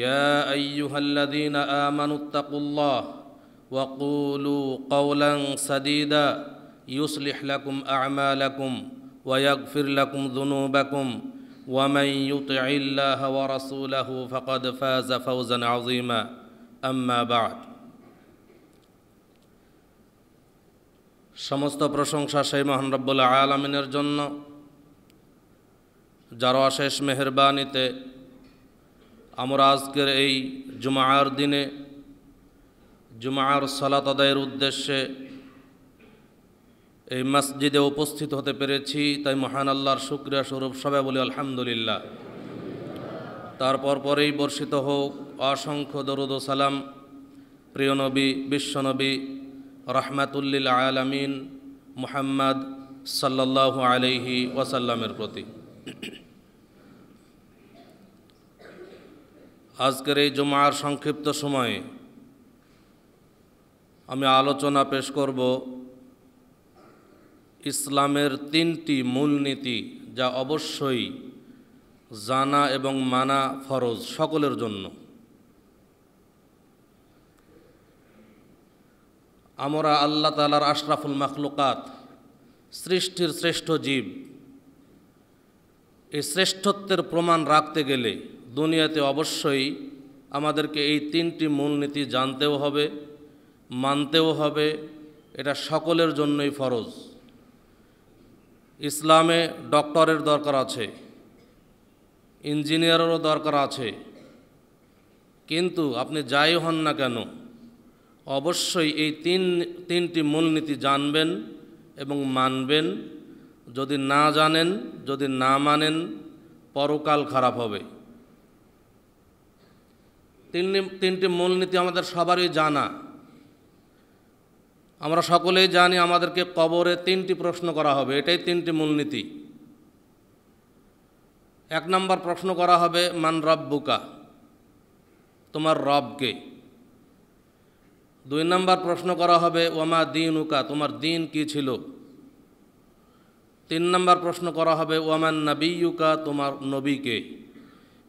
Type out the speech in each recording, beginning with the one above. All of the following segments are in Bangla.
يا ايها الذين امنوا اتقوا الله وقولوا قولا سديدا يصلح لكم اعمالكم ويغفر لكم ذنوبكم ومن يطع الله ورسوله فقد فاز فوزا عظيما اما بعد সমস্ত প্রশংসা সেই মহান রব্বুল আলমিনের জন্য যার অশেষ মেহরবানিতে আমরা আজকের এই জুমার দিনে জুমার সালাত আদায়ের উদ্দেশ্যে এই মসজিদে উপস্থিত হতে পেরেছি তাই মহান আল্লাহর শুক্রিয়া স্বরূপ সবাই বলি আলহামদুলিল্লাহ তারপর পরেই বর্ষিত হোক অসংখ্য দরুদ সালাম প্রিয় নবী বিশ্বনবী রহমাতুল্লিল আলামিন মুহাম্মদ সাল্লাল্লাহু আলাইহি ওয়াসাল্লামের প্রতি আজকের এই জমার সংক্ষিপ্ত সময়ে আমি আলোচনা পেশ করব ইসলামের তিনটি মূলনীতি যা অবশ্যই জানা এবং মানা ফরজ সকলের জন্য আমরা আল্লাহ তালার আশরাফুল মখলুকাত সৃষ্টির শ্রেষ্ঠ জীব এই শ্রেষ্ঠত্বের প্রমাণ রাখতে গেলে দুনিয়াতে অবশ্যই আমাদেরকে এই তিনটি মূলনীতি জানতেও হবে মানতেও হবে এটা সকলের জন্যই ফরজ ইসলামে ডক্টরের দরকার আছে ইঞ্জিনিয়ারেরও দরকার আছে কিন্তু আপনি যাই হন না কেন অবশ্যই এই তিন তিনটি মূলনীতি জানবেন এবং মানবেন যদি না জানেন যদি না মানেন পরকাল খারাপ হবে তিনটি তিনটি মূলনীতি আমাদের সবারই জানা আমরা সকলেই জানি আমাদেরকে কবরে তিনটি প্রশ্ন করা হবে এটাই তিনটি মূলনীতি এক নম্বর প্রশ্ন করা হবে মান রব্বুকা তোমার রবকে দুই নম্বর প্রশ্ন করা হবে ওমা দিন উকা তোমার দিন কি ছিল তিন নম্বর প্রশ্ন করা হবে ওমান উকা তোমার নবীকে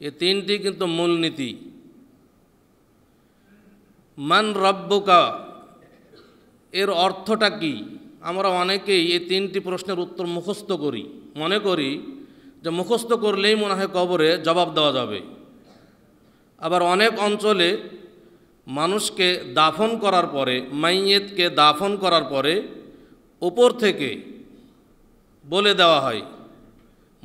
এ তিনটি কিন্তু মূলনীতি মান রব্বকা এর অর্থটা কি আমরা অনেকেই এই তিনটি প্রশ্নের উত্তর মুখস্থ করি মনে করি যে মুখস্থ করলেই মনে হয় কবরে জবাব দেওয়া যাবে আবার অনেক অঞ্চলে মানুষকে দাফন করার পরে মাইয়েতকে দাফন করার পরে ওপর থেকে বলে দেওয়া হয়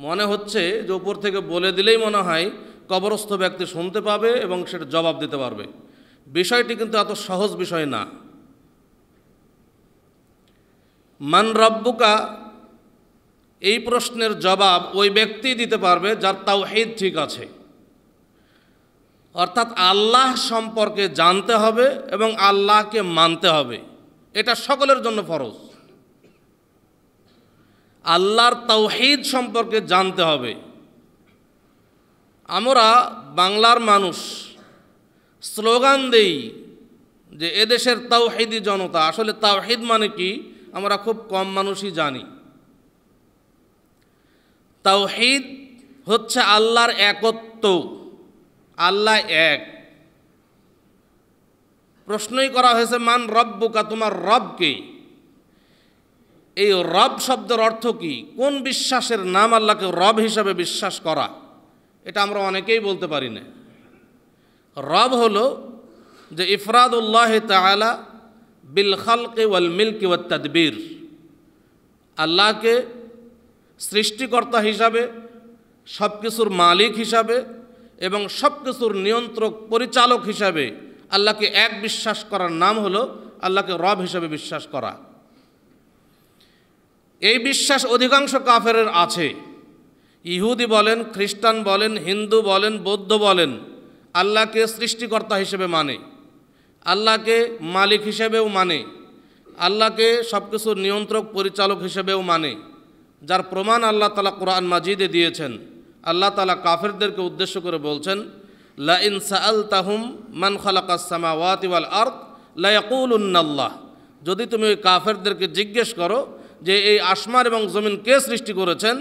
মনে হচ্ছে যে ওপর থেকে বলে দিলেই মনে হয় কবরস্থ ব্যক্তি শুনতে পাবে এবং সেটা জবাব দিতে পারবে বিষয়টি কিন্তু এত সহজ বিষয় না মান রব্বুকা এই প্রশ্নের জবাব ওই ব্যক্তি দিতে পারবে যার হেদ ঠিক আছে অর্থাৎ আল্লাহ সম্পর্কে জানতে হবে এবং আল্লাহকে মানতে হবে এটা সকলের জন্য ফরজ আল্লাহর তাওহিদ সম্পর্কে জানতে হবে আমরা বাংলার মানুষ স্লোগান দেই যে এদেশের তাওহিদি জনতা আসলে তাওহিদ মানে কি আমরা খুব কম মানুষই জানি তাওহিদ হচ্ছে আল্লাহর একত্ব আল্লাহ এক প্রশ্নই করা হয়েছে মান রব্বুকা তোমার রবকে এই রব শব্দের অর্থ কি কোন বিশ্বাসের নাম আল্লাহকে রব হিসাবে বিশ্বাস করা এটা আমরা অনেকেই বলতে পারি না রব হল যে ইফরাদুল্লাহ তালা বিল খালকে ওয়াল মিল্ক ওয়াত তদবির আল্লাহকে সৃষ্টিকর্তা হিসাবে সব কিছুর মালিক হিসাবে এবং সব কিছুর নিয়ন্ত্রক পরিচালক হিসাবে আল্লাহকে এক বিশ্বাস করার নাম হল আল্লাহকে রব হিসাবে বিশ্বাস করা এই বিশ্বাস অধিকাংশ কাফেরের আছে ইহুদি বলেন খ্রিস্টান বলেন হিন্দু বলেন বৌদ্ধ বলেন আল্লাহকে সৃষ্টিকর্তা হিসেবে মানে আল্লাহকে মালিক হিসেবেও মানে আল্লাহকে সব কিছুর নিয়ন্ত্রক পরিচালক হিসেবেও মানে যার প্রমাণ আল্লাহ তালা কোরআন মাজিদে দিয়েছেন আল্লাহ তালা কাফেরদেরকে উদ্দেশ্য করে বলছেন লা ইন সাল তাহুম মান খালাকাসমাওয়াতি ওয়াল আর্থ লায়াকুল্লাহ যদি তুমি ওই কাফেরদেরকে জিজ্ঞেস করো যে এই আসমার এবং জমিন কে সৃষ্টি করেছেন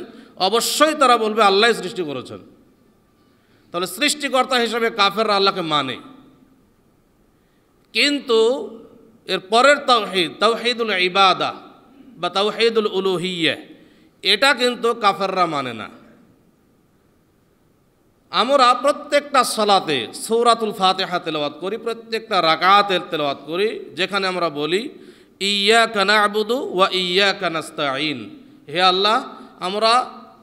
অবশ্যই তারা বলবে আল্লাহ সৃষ্টি করেছেন তাহলে সৃষ্টিকর্তা হিসেবে কাফেররা আল্লাহকে মানে কিন্তু এর পরের তাওহিদ তাওহিদুল ইবাদা বা তাওহিদুল উলুহিয়ে এটা কিন্তু কাফেররা মানে না আমরা প্রত্যেকটা সলাতে সৌরাতুল ফাতেহা তেলবাদ করি প্রত্যেকটা রাকাতের তেলাওয়াত করি যেখানে আমরা বলি ইয়া কানা আবুদু ওয়া ইয়া কানাস্তাইন হে আল্লাহ আমরা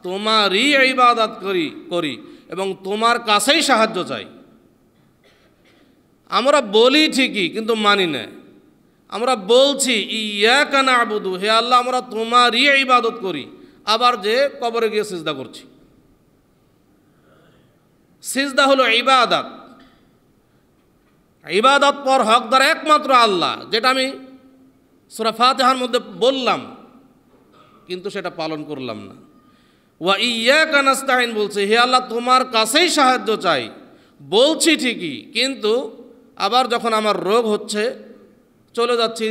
তোমারই ইবাদত করি করি এবং তোমার কাছেই সাহায্য চাই আমরা বলি ঠিকই কিন্তু মানি না আমরা বলছি ইয়া কানা আবুদু হে আল্লাহ আমরা তোমারই ইবাদত করি আবার যে কবরে গিয়ে সিজদা করছি সিজদা হলো ইবাদত ইবাদত পর হকদার একমাত্র আল্লাহ যেটা আমি সুরাফাতেহার মধ্যে বললাম কিন্তু সেটা পালন করলাম না ওয়া ইয়া কানাস্তাইন বলছে হে আল্লাহ তোমার কাছেই সাহায্য চাই বলছি ঠিকই কিন্তু আবার যখন আমার রোগ হচ্ছে চলে যাচ্ছি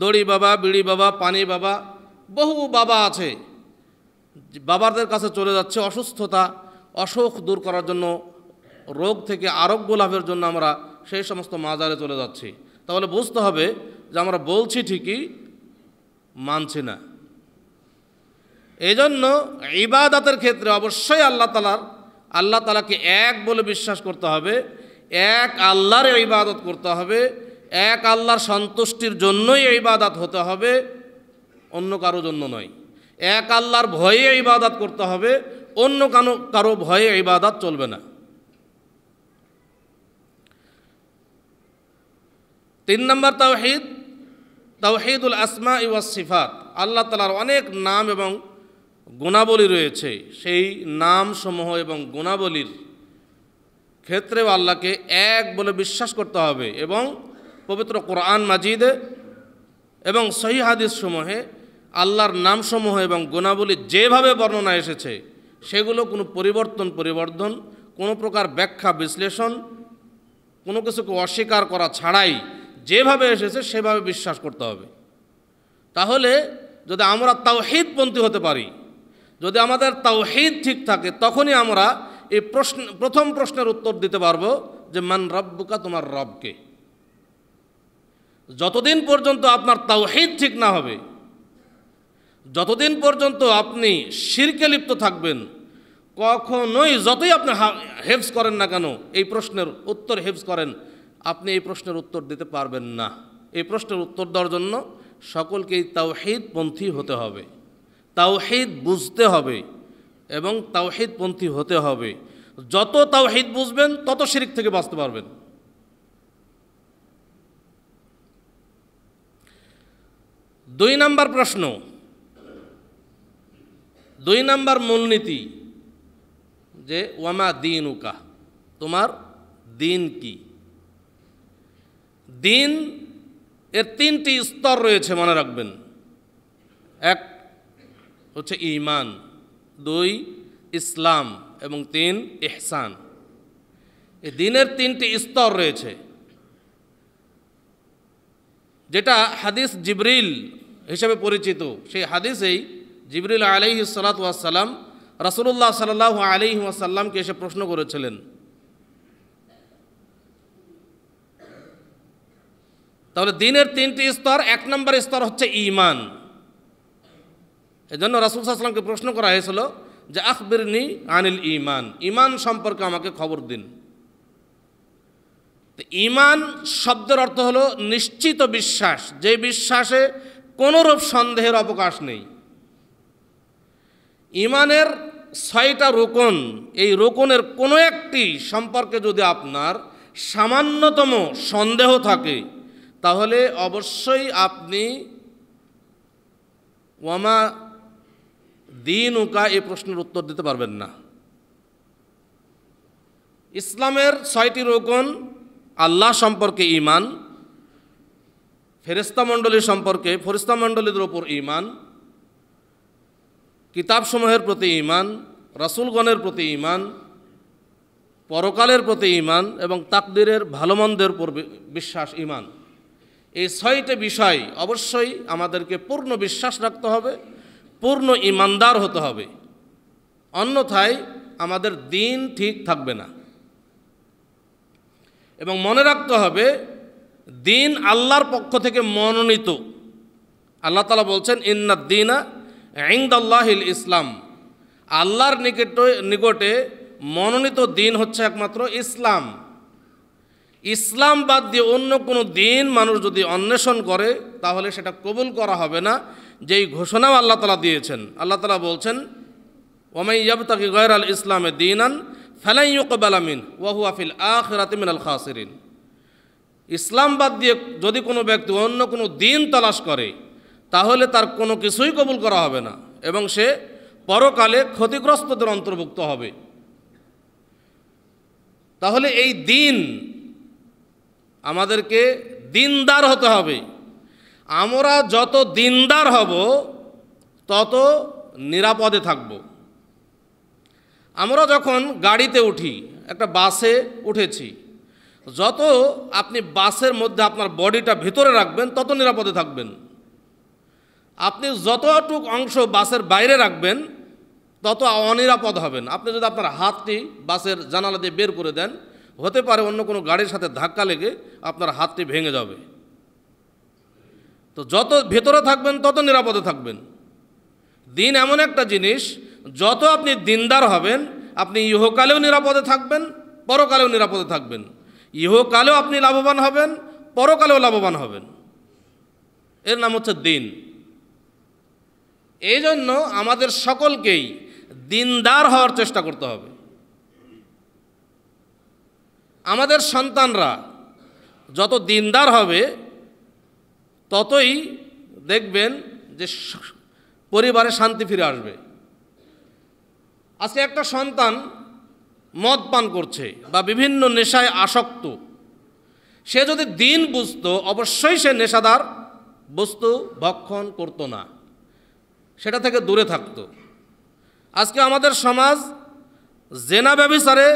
দড়ি বাবা বিড়ি বাবা পানি বাবা বহু বাবা আছে বাবাদের কাছে চলে যাচ্ছে অসুস্থতা অসুখ দূর করার জন্য রোগ থেকে আরোগ্য লাভের জন্য আমরা সেই সমস্ত মাজারে চলে যাচ্ছি তাহলে বুঝতে হবে যে আমরা বলছি ঠিকই মানছি না এই জন্য ইবাদাতের ক্ষেত্রে অবশ্যই আল্লাহ তালার আল্লাহ তালাকে এক বলে বিশ্বাস করতে হবে এক আল্লাহর ইবাদত করতে হবে এক আল্লাহর সন্তুষ্টির জন্যই ইবাদাত হতে হবে অন্য কারো জন্য নয় এক আল্লাহর ভয়ে ইবাদত করতে হবে অন্য কারো কারো ভয়ে ইবাদাত চলবে না তিন নম্বর তাওহিদ তাওহিদুল আসমা ইউস সিফাত আল্লাহ তালার অনেক নাম এবং গুণাবলী রয়েছে সেই নামসমূহ এবং গুণাবলীর ক্ষেত্রেও আল্লাহকে এক বলে বিশ্বাস করতে হবে এবং পবিত্র কোরআন মাজিদে এবং সহি হাদিস সমূহে আল্লাহর নামসমূহ এবং গুণাবলী যেভাবে বর্ণনা এসেছে সেগুলো কোনো পরিবর্তন পরিবর্ধন কোনো প্রকার ব্যাখ্যা বিশ্লেষণ কোনো কিছুকে অস্বীকার করা ছাড়াই যেভাবে এসেছে সেভাবে বিশ্বাস করতে হবে তাহলে যদি আমরা তাও হিতপন্থী হতে পারি যদি আমাদের তাওহিদ ঠিক থাকে তখনই আমরা এই প্রশ্ন প্রথম প্রশ্নের উত্তর দিতে পারবো যে মান রব্বুকা তোমার রবকে যতদিন পর্যন্ত আপনার তাওহিদ ঠিক না হবে যতদিন পর্যন্ত আপনি শিরকে লিপ্ত থাকবেন কখনোই যতই আপনি হেফস করেন না কেন এই প্রশ্নের উত্তর হেফস করেন আপনি এই প্রশ্নের উত্তর দিতে পারবেন না এই প্রশ্নের উত্তর দেওয়ার জন্য সকলকেই পন্থী হতে হবে তাওহিদ বুঝতে হবে এবং তাওহিদপন্থী হতে হবে যত তাওহিদ বুঝবেন তত শিরিক থেকে বাঁচতে পারবেন দুই নাম্বার প্রশ্ন দুই নাম্বার মূলনীতি যে ওয়ামা দিন উকা তোমার দিন কি দিন এর তিনটি স্তর রয়েছে মনে রাখবেন এক হচ্ছে ইমান দুই ইসলাম এবং তিন ইহসান এই দিনের তিনটি স্তর রয়েছে যেটা হাদিস জিবরিল হিসেবে পরিচিত সেই হাদিসেই জিবরিল আলহি সালাতাম রাসুল্লাহ সাল আলি আসাল্লামকে এসে প্রশ্ন করেছিলেন তাহলে দিনের তিনটি স্তর এক নম্বর স্তর হচ্ছে ইমান এজন্য রাসুল সাল্লামকে প্রশ্ন করা হয়েছিল যে আখবিরনি আনিল ইমান ইমান সম্পর্কে আমাকে খবর দিন ইমান শব্দের অর্থ হলো নিশ্চিত বিশ্বাস যে বিশ্বাসে কোনোরূপ সন্দেহের অবকাশ নেই ইমানের ছয়টা রোকন এই রোকনের কোনো একটি সম্পর্কে যদি আপনার সামান্যতম সন্দেহ থাকে তাহলে অবশ্যই আপনি ওয়ামা দিন উকা এই প্রশ্নের উত্তর দিতে পারবেন না ইসলামের ছয়টি রোকন আল্লাহ সম্পর্কে ইমান ফেরেস্তা মণ্ডলী সম্পর্কে ফেরিস্তা মণ্ডলীর ওপর ইমান কিতাবসমূহের প্রতি ইমান রাসুলগণের প্রতি ইমান পরকালের প্রতি ইমান এবং তাকদিরের ভালোমন্দের উপর বিশ্বাস ইমান এই ছয়টি বিষয় অবশ্যই আমাদেরকে পূর্ণ বিশ্বাস রাখতে হবে পূর্ণ ইমানদার হতে হবে অন্যথায় আমাদের দিন ঠিক থাকবে না এবং মনে রাখতে হবে দিন আল্লাহর পক্ষ থেকে মনোনীত আল্লাহ তালা বলছেন ইন্না দিনা ইংদাল্লাহিল ইসলাম আল্লাহর নিকট নিকটে মনোনীত দিন হচ্ছে একমাত্র ইসলাম ইসলাম বাদ দিয়ে অন্য কোনো দিন মানুষ যদি অন্বেষণ করে তাহলে সেটা কবুল করা হবে না যেই ঘোষণাও আল্লাহ তালা দিয়েছেন আল্লাহ তালা বলছেন ওমাই তাকে গয়র আল ইসলামে দিনান বালামিন ওয়াহু আফিল আখরাতিমিন আল খাসিরিন ইসলাম বাদ দিয়ে যদি কোনো ব্যক্তি অন্য কোনো দিন তালাশ করে তাহলে তার কোনো কিছুই কবুল করা হবে না এবং সে পরকালে ক্ষতিগ্রস্তদের অন্তর্ভুক্ত হবে তাহলে এই দিন আমাদেরকে দিনদার হতে হবে আমরা যত দিনদার হব তত নিরাপদে থাকব আমরা যখন গাড়িতে উঠি একটা বাসে উঠেছি যত আপনি বাসের মধ্যে আপনার বডিটা ভিতরে রাখবেন তত নিরাপদে থাকবেন আপনি যতটুক অংশ বাসের বাইরে রাখবেন তত অনিরাপদ হবেন আপনি যদি আপনার হাতটি বাসের জানালা দিয়ে বের করে দেন হতে পারে অন্য কোনো গাড়ির সাথে ধাক্কা লেগে আপনার হাতটি ভেঙে যাবে তো যত ভেতরে থাকবেন তত নিরাপদে থাকবেন দিন এমন একটা জিনিস যত আপনি দিনদার হবেন আপনি ইহকালেও নিরাপদে থাকবেন পরকালেও নিরাপদে থাকবেন ইহকালেও আপনি লাভবান হবেন পরকালেও লাভবান হবেন এর নাম হচ্ছে দিন এই জন্য আমাদের সকলকেই দিনদার হওয়ার চেষ্টা করতে হবে আমাদের সন্তানরা যত দিনদার হবে ততই দেখবেন যে পরিবারে শান্তি ফিরে আসবে আজকে একটা সন্তান মদ পান করছে বা বিভিন্ন নেশায় আসক্ত সে যদি দিন বুঝত অবশ্যই সে নেশাদার বস্তু ভক্ষণ করতো না সেটা থেকে দূরে থাকত আজকে আমাদের সমাজ জেনা ব্যবিচারে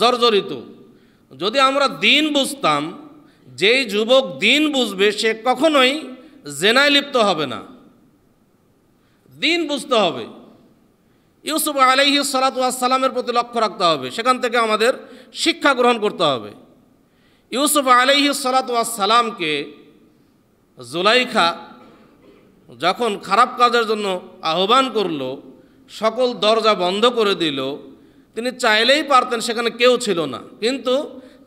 জর্জরিত যদি আমরা দিন বুঝতাম যেই যুবক দিন বুঝবে সে কখনোই জেনায় লিপ্ত হবে না দিন বুঝতে হবে ইউসুফ আলহি সালাতামের প্রতি লক্ষ্য রাখতে হবে সেখান থেকে আমাদের শিক্ষা গ্রহণ করতে হবে ইউসুফ আলহি সালাতামকে জুলাইখা যখন খারাপ কাজের জন্য আহ্বান করল সকল দরজা বন্ধ করে দিল তিনি চাইলেই পারতেন সেখানে কেউ ছিল না কিন্তু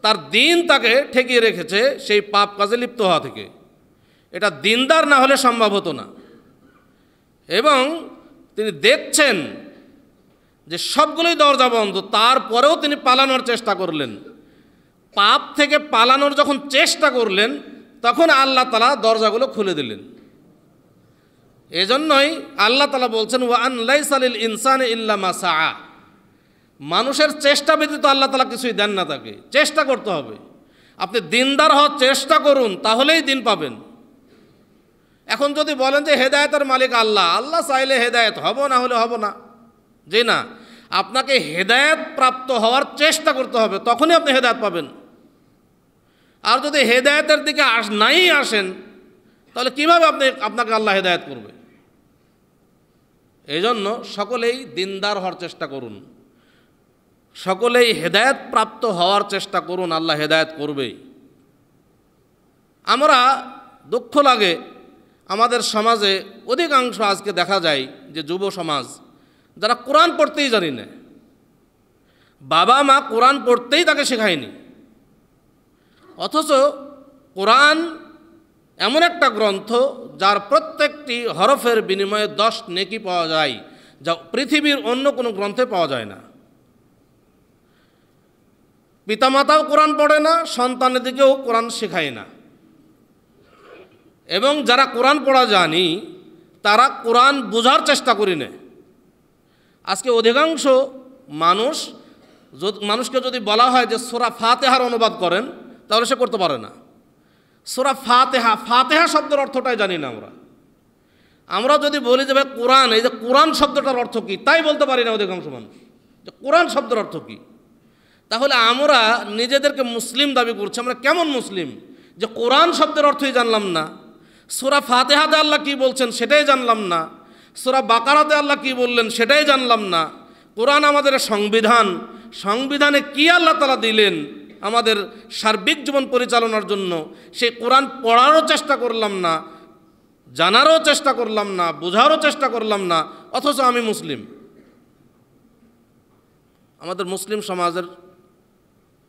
তার দিন তাকে ঠেকিয়ে রেখেছে সেই পাপ কাজে লিপ্ত হওয়া থেকে এটা দিনদার না হলে সম্ভব হতো না এবং তিনি দেখছেন যে সবগুলোই দরজা বন্ধ তারপরেও তিনি পালানোর চেষ্টা করলেন পাপ থেকে পালানোর যখন চেষ্টা করলেন তখন আল্লাহ তালা দরজাগুলো খুলে দিলেন এজন্যই আল্লাহ তালা বলছেন ওয়ান লাইসালিল ইনসান ইল্লা মাসা মানুষের চেষ্টা ব্যতীত আল্লাহ তালা কিছুই দেন না তাকে চেষ্টা করতে হবে আপনি দিনদার হওয়ার চেষ্টা করুন তাহলেই দিন পাবেন এখন যদি বলেন যে হেদায়তের মালিক আল্লাহ আল্লাহ চাইলে হেদায়ত হব না হলে হব না যে না আপনাকে হেদায়ত প্রাপ্ত হওয়ার চেষ্টা করতে হবে তখনই আপনি হেদায়ত পাবেন আর যদি হেদায়তের দিকে আস নাই আসেন তাহলে কীভাবে আপনি আপনাকে আল্লাহ হেদায়ত করবে এই জন্য সকলেই দিনদার হওয়ার চেষ্টা করুন সকলেই হেদায়ত প্রাপ্ত হওয়ার চেষ্টা করুন আল্লাহ হেদায়ত করবেই আমরা দুঃখ লাগে আমাদের সমাজে অধিকাংশ আজকে দেখা যায় যে যুব সমাজ যারা কোরআন পড়তেই জানি না বাবা মা কোরআন পড়তেই তাকে শেখায়নি অথচ কোরআন এমন একটা গ্রন্থ যার প্রত্যেকটি হরফের বিনিময়ে দশ নেকি পাওয়া যায় যা পৃথিবীর অন্য কোনো গ্রন্থে পাওয়া যায় না পিতামাতাও কোরআন পড়ে না দিকেও কোরআন শেখায় না এবং যারা কোরআন পড়া জানি তারা কোরআন বোঝার চেষ্টা করি না আজকে অধিকাংশ মানুষ মানুষকে যদি বলা হয় যে সোরা ফাতেহার অনুবাদ করেন তাহলে সে করতে পারে না সোরা ফাতেহা ফাতেহা শব্দের অর্থটাই জানি না আমরা আমরা যদি বলি যে ভাই কোরআন এই যে কোরআন শব্দটার অর্থ কী তাই বলতে পারি না অধিকাংশ মানুষ যে কোরআন শব্দের অর্থ কী তাহলে আমরা নিজেদেরকে মুসলিম দাবি করছি আমরা কেমন মুসলিম যে কোরআন শব্দের অর্থই জানলাম না সোরা ফাতেহাতে আল্লাহ কী বলছেন সেটাই জানলাম না সোরা বাকারাতে আল্লাহ কী বললেন সেটাই জানলাম না কোরআন আমাদের সংবিধান সংবিধানে কী আল্লাহ তালা দিলেন আমাদের সার্বিক জীবন পরিচালনার জন্য সেই কোরআন পড়ারও চেষ্টা করলাম না জানারও চেষ্টা করলাম না বোঝারও চেষ্টা করলাম না অথচ আমি মুসলিম আমাদের মুসলিম সমাজের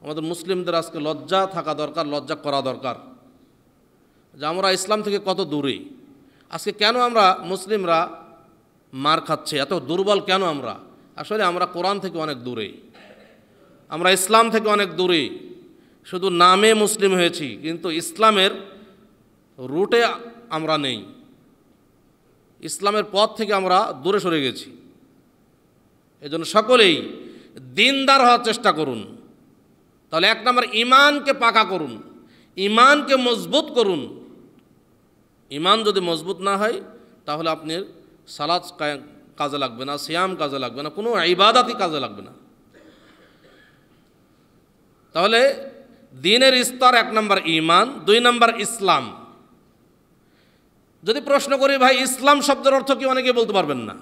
আমাদের মুসলিমদের আজকে লজ্জা থাকা দরকার লজ্জা করা দরকার যে আমরা ইসলাম থেকে কত দূরে আজকে কেন আমরা মুসলিমরা মার খাচ্ছে এত দুর্বল কেন আমরা আসলে আমরা কোরআন থেকে অনেক দূরে আমরা ইসলাম থেকে অনেক দূরে শুধু নামে মুসলিম হয়েছি কিন্তু ইসলামের রুটে আমরা নেই ইসলামের পথ থেকে আমরা দূরে সরে গেছি এজন্য সকলেই দিনদার হওয়ার চেষ্টা করুন তাহলে এক নম্বর ইমানকে পাকা করুন ইমানকে মজবুত করুন ইমান যদি মজবুত না হয় তাহলে আপনার সালাদ কাজে লাগবে না শ্যাম কাজে লাগবে না কোনো ইবাদাতই কাজে লাগবে না তাহলে দিনের স্তর এক নম্বর ইমান দুই নম্বর ইসলাম যদি প্রশ্ন করি ভাই ইসলাম শব্দের অর্থ কি অনেকে বলতে পারবেন না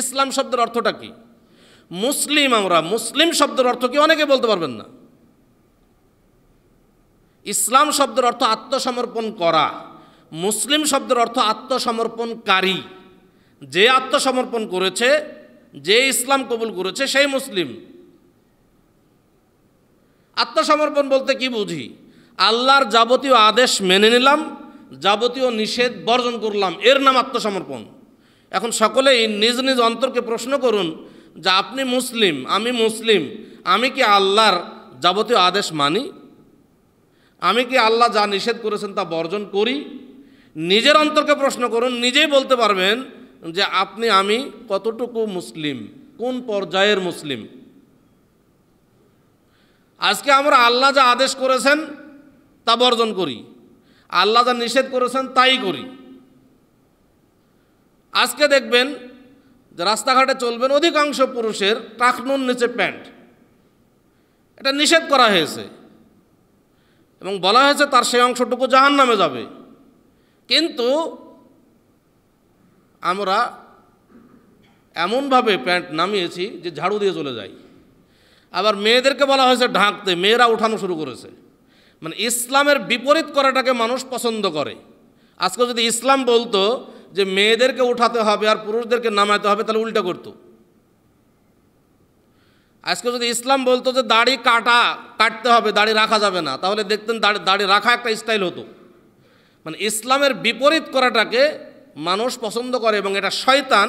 ইসলাম শব্দের অর্থটা কী মুসলিম আমরা মুসলিম শব্দের অর্থ কি অনেকে বলতে পারবেন না ইসলাম শব্দের অর্থ আত্মসমর্পণ করা মুসলিম শব্দের অর্থ আত্মসমর্পণকারী যে আত্মসমর্পণ করেছে যে ইসলাম কবুল করেছে সেই মুসলিম আত্মসমর্পণ বলতে কি বুঝি আল্লাহর যাবতীয় আদেশ মেনে নিলাম যাবতীয় নিষেধ বর্জন করলাম এর নাম আত্মসমর্পণ এখন সকলেই নিজ নিজ অন্তরকে প্রশ্ন করুন যে আপনি মুসলিম আমি মুসলিম আমি কি আল্লাহর যাবতীয় আদেশ মানি আমি কি আল্লাহ যা নিষেধ করেছেন তা বর্জন করি নিজের অন্তরকে প্রশ্ন করুন নিজেই বলতে পারবেন যে আপনি আমি কতটুকু মুসলিম কোন পর্যায়ের মুসলিম আজকে আমরা আল্লাহ যা আদেশ করেছেন তা বর্জন করি আল্লাহ যা নিষেধ করেছেন তাই করি আজকে দেখবেন যে রাস্তাঘাটে চলবেন অধিকাংশ পুরুষের টাকনুন নিচে প্যান্ট এটা নিষেধ করা হয়েছে এবং বলা হয়েছে তার সেই অংশটুকু জাহান নামে যাবে কিন্তু আমরা এমনভাবে প্যান্ট নামিয়েছি যে ঝাড়ু দিয়ে চলে যাই আবার মেয়েদেরকে বলা হয়েছে ঢাকতে মেয়েরা উঠানো শুরু করেছে মানে ইসলামের বিপরীত করাটাকে মানুষ পছন্দ করে আজকে যদি ইসলাম বলতো যে মেয়েদেরকে উঠাতে হবে আর পুরুষদেরকে নামাতে হবে তাহলে উল্টা করতো আজকে যদি ইসলাম বলতো যে দাড়ি কাটা কাটতে হবে দাড়ি রাখা যাবে না তাহলে দেখতেন দাড়ি দাড়ি রাখা একটা স্টাইল হতো মানে ইসলামের বিপরীত করাটাকে মানুষ পছন্দ করে এবং এটা শয়তান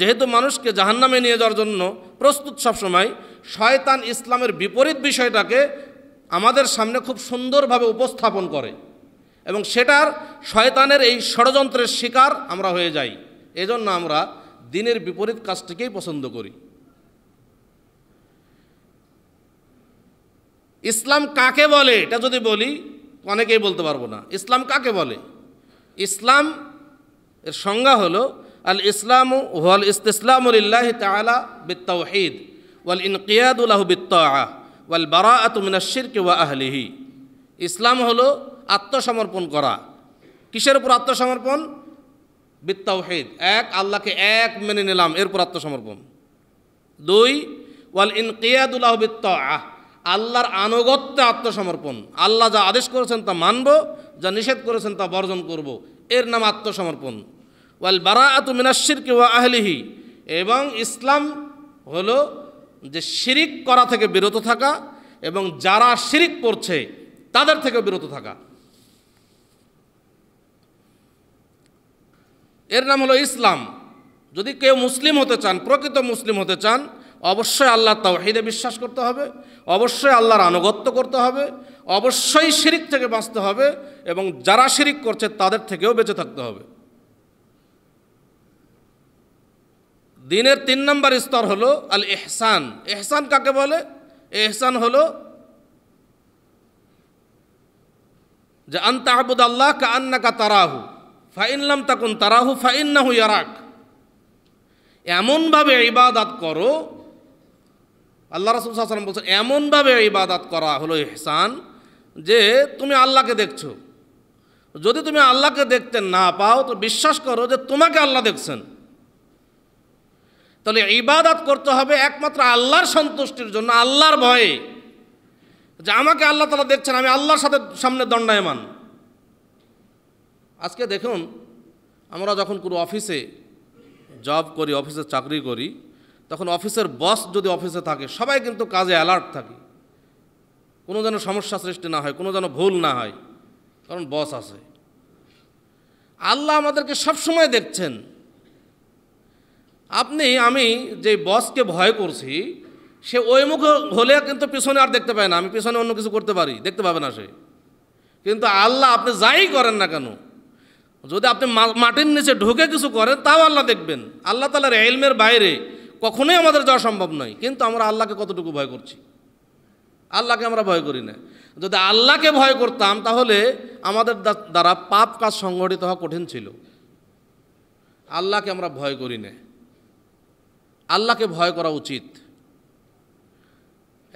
যেহেতু মানুষকে জাহান্নামে নিয়ে যাওয়ার জন্য প্রস্তুত সবসময় শয়তান ইসলামের বিপরীত বিষয়টাকে আমাদের সামনে খুব সুন্দরভাবে উপস্থাপন করে এবং সেটার শয়তানের এই ষড়যন্ত্রের শিকার আমরা হয়ে যাই এজন্য আমরা দিনের বিপরীত কাজটিকেই পছন্দ করি ইসলাম কাকে বলে এটা যদি বলি অনেকেই বলতে পারবো না ইসলাম কাকে বলে ইসলাম এর সংজ্ঞা হল আল ইসলাম ওয়াল ইসলামুলিল্লাহ তালা বিত্তাহিদ ওয়াল ইনকিয়াদুল্লাহ বিত্তা ওয়াল বারা আতমিনা শিরকে ওয়া আহলিহি ইসলাম হলো আত্মসমর্পণ করা কিসের উপর আত্মসমর্পণ বিত্তাহিদ এক আল্লাহকে এক মেনে নিলাম এরপর আত্মসমর্পণ দুই ওয়াল ইনকিয়াদুল্লাহ বিত্ত আহ আল্লাহর আনুগত্যে আত্মসমর্পণ আল্লাহ যা আদেশ করেছেন তা মানব যা নিষেধ করেছেন তা বর্জন করব এর নাম আত্মসমর্পণ ওয়াল বারা আত মিনাশির ওয়া আহলিহি এবং ইসলাম হলো যে শিরিক করা থেকে বিরত থাকা এবং যারা শিরিক করছে তাদের থেকে বিরত থাকা এর নাম হলো ইসলাম যদি কেউ মুসলিম হতে চান প্রকৃত মুসলিম হতে চান অবশ্যই আল্লাহ তাওহিদে বিশ্বাস করতে হবে অবশ্যই আল্লাহর আনুগত্য করতে হবে অবশ্যই শিরিক থেকে বাঁচতে হবে এবং যারা শিরিক করছে তাদের থেকেও বেঁচে থাকতে হবে দিনের তিন নম্বর স্তর হলো আল এহসান এহসান কাকে বলে এহসান হলো যে আন্তাহবুদ আল্লাহ কা আন্না কা তারাহু ফাইনলাম তাকুন তারাহু ফাইন্না হুইয়ারাক এমনভাবে ইবাদাত করো আল্লাহ রাসুল সাহসালাম বলছেন এমনভাবে ইবাদাত করা হলো ইহসান যে তুমি আল্লাহকে দেখছো যদি তুমি আল্লাহকে দেখতে না পাও তো বিশ্বাস করো যে তোমাকে আল্লাহ দেখছেন তাহলে ইবাদাত করতে হবে একমাত্র আল্লাহর সন্তুষ্টির জন্য আল্লাহর ভয়ে যে আমাকে আল্লাহ তালা দেখছেন আমি আল্লাহর সাথে সামনে দণ্ডায়মান আজকে দেখুন আমরা যখন কোনো অফিসে জব করি অফিসে চাকরি করি তখন অফিসের বস যদি অফিসে থাকে সবাই কিন্তু কাজে অ্যালার্ট থাকে কোনো যেন সমস্যা সৃষ্টি না হয় কোনো যেন ভুল না হয় কারণ বস আছে আল্লাহ আমাদেরকে সবসময় দেখছেন আপনি আমি যে বসকে ভয় করছি সে ওই মুখ হলে কিন্তু পিছনে আর দেখতে পায় না আমি পিছনে অন্য কিছু করতে পারি দেখতে পাবে না সে কিন্তু আল্লাহ আপনি যাই করেন না কেন যদি আপনি মাটির নিচে ঢুকে কিছু করেন তাও আল্লাহ দেখবেন আল্লাহ তালার এলমের বাইরে কখনোই আমাদের যাওয়া সম্ভব নয় কিন্তু আমরা আল্লাহকে কতটুকু ভয় করছি আল্লাহকে আমরা ভয় করি না যদি আল্লাহকে ভয় করতাম তাহলে আমাদের দ্বারা পাপ কাজ সংগঠিত হওয়া কঠিন ছিল আল্লাহকে আমরা ভয় করি না আল্লাহকে ভয় করা উচিত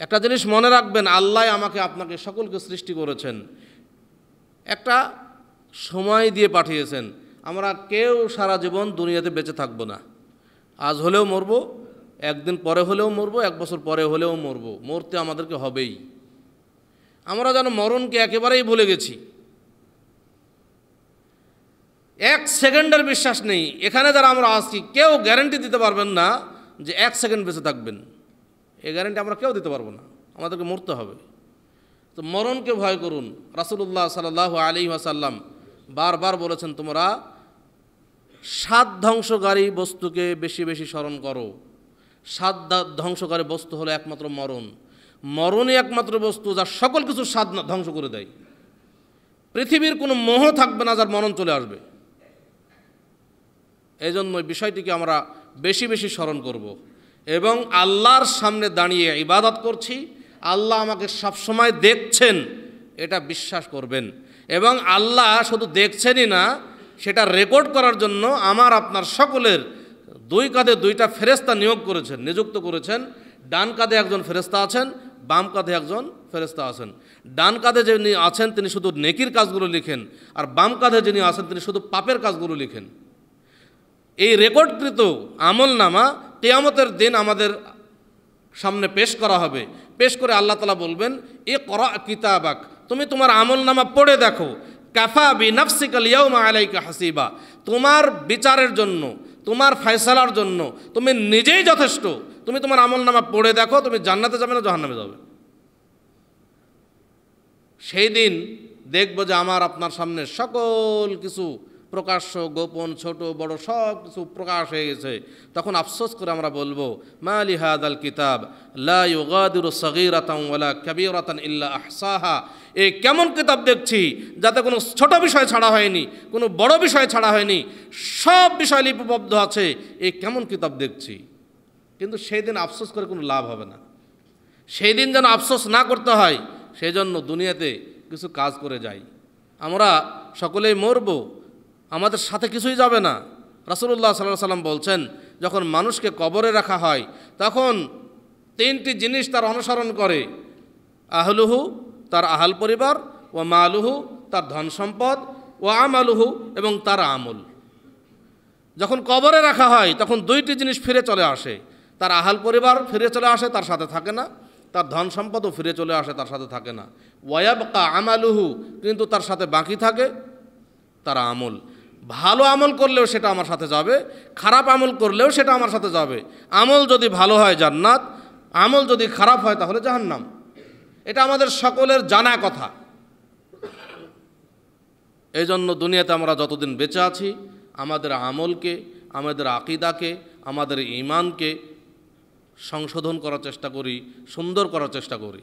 একটা জিনিস মনে রাখবেন আল্লাহ আমাকে আপনাকে সকলকে সৃষ্টি করেছেন একটা সময় দিয়ে পাঠিয়েছেন আমরা কেউ সারা জীবন দুনিয়াতে বেঁচে থাকবো না আজ হলেও মরবো একদিন পরে হলেও মরবো এক বছর পরে হলেও মরবো মরতে আমাদেরকে হবেই আমরা যেন মরণকে একেবারেই ভুলে গেছি এক সেকেন্ডের বিশ্বাস নেই এখানে যারা আমরা আসছি কেউ গ্যারেন্টি দিতে পারবেন না যে এক সেকেন্ড বেঁচে থাকবেন এই গ্যারেন্টি আমরা কেউ দিতে পারবো না আমাদেরকে মরতে হবে তো মরণকে ভয় করুন রাসুল্লাহ সাল আলী আসাল্লাম বারবার বলেছেন তোমরা সাত ধ্বংসকারী বস্তুকে বেশি বেশি স্মরণ করো সাত ধ্বংসকারী বস্তু হলো একমাত্র মরণ মরণই একমাত্র বস্তু যা সকল কিছু স্বাদ ধ্বংস করে দেয় পৃথিবীর কোনো মোহ থাকবে না যার মরণ চলে আসবে এই জন্য বিষয়টিকে আমরা বেশি বেশি স্মরণ করব। এবং আল্লাহর সামনে দাঁড়িয়ে ইবাদত করছি আল্লাহ আমাকে সবসময় দেখছেন এটা বিশ্বাস করবেন এবং আল্লাহ শুধু দেখছেনই না সেটা রেকর্ড করার জন্য আমার আপনার সকলের দুই কাঁধে দুইটা ফেরেস্তা নিয়োগ করেছেন নিযুক্ত করেছেন ডান কাঁধে একজন ফেরেস্তা আছেন বাম কাঁধে একজন ফেরেস্তা আছেন ডান কাঁধে যিনি আছেন তিনি শুধু নেকির কাজগুলো লিখেন আর বাম কাঁধে যিনি আছেন তিনি শুধু পাপের কাজগুলো লিখেন এই রেকর্ডকৃত আমল নামা তেয়ামতের দিন আমাদের সামনে পেশ করা হবে পেশ করে আল্লাহ তালা বলবেন এ করা কিতাবাক তুমি তোমার আমল নামা পড়ে দেখো ক্যাফা বি নফসিকাল ইয়ৌমা আলাইকা হাসিবা তোমার বিচারের জন্য তোমার ফয়সালার জন্য তুমি নিজেই যথেষ্ট তুমি তোমার আমল নামা পড়ে দেখো তুমি জান্নাতে যাবে না জাহান্নামে যাবে সেই দিন দেখবো যে আমার আপনার সামনে সকল কিছু প্রকাশ্য গোপন ছোট বড় সব কিছু প্রকাশ হয়ে গেছে তখন আফসোস করে আমরা বলবো মা হাদ আল কিতাব ইল্লা আহসাহা এ কেমন কিতাব দেখছি যাতে কোনো ছোট বিষয় ছাড়া হয়নি কোনো বড় বিষয় ছাড়া হয়নি সব বিষয় লিপিবদ্ধ আছে এ কেমন কিতাব দেখছি কিন্তু সেই দিন আফসোস করে কোনো লাভ হবে না সেই দিন যেন আফসোস না করতে হয় সেই জন্য দুনিয়াতে কিছু কাজ করে যাই আমরা সকলেই মরবো আমাদের সাথে কিছুই যাবে না রাসুল্লাহ সাল্লাহ সাল্লাম বলছেন যখন মানুষকে কবরে রাখা হয় তখন তিনটি জিনিস তার অনুসরণ করে আহলুহু তার আহাল পরিবার ও মালুহু তার ধন সম্পদ ও আমালুহু এবং তার আমুল যখন কবরে রাখা হয় তখন দুইটি জিনিস ফিরে চলে আসে তার আহাল পরিবার ফিরে চলে আসে তার সাথে থাকে না তার ধন সম্পদও ফিরে চলে আসে তার সাথে থাকে না ওয়াবকা আমালুহু কিন্তু তার সাথে বাকি থাকে তার আমল ভালো আমল করলেও সেটা আমার সাথে যাবে খারাপ আমল করলেও সেটা আমার সাথে যাবে আমল যদি ভালো হয় জান্নাত আমল যদি খারাপ হয় তাহলে জাহান্নাম এটা আমাদের সকলের জানা কথা এই জন্য দুনিয়াতে আমরা যতদিন বেঁচে আছি আমাদের আমলকে আমাদের আকিদাকে আমাদের ইমানকে সংশোধন করার চেষ্টা করি সুন্দর করার চেষ্টা করি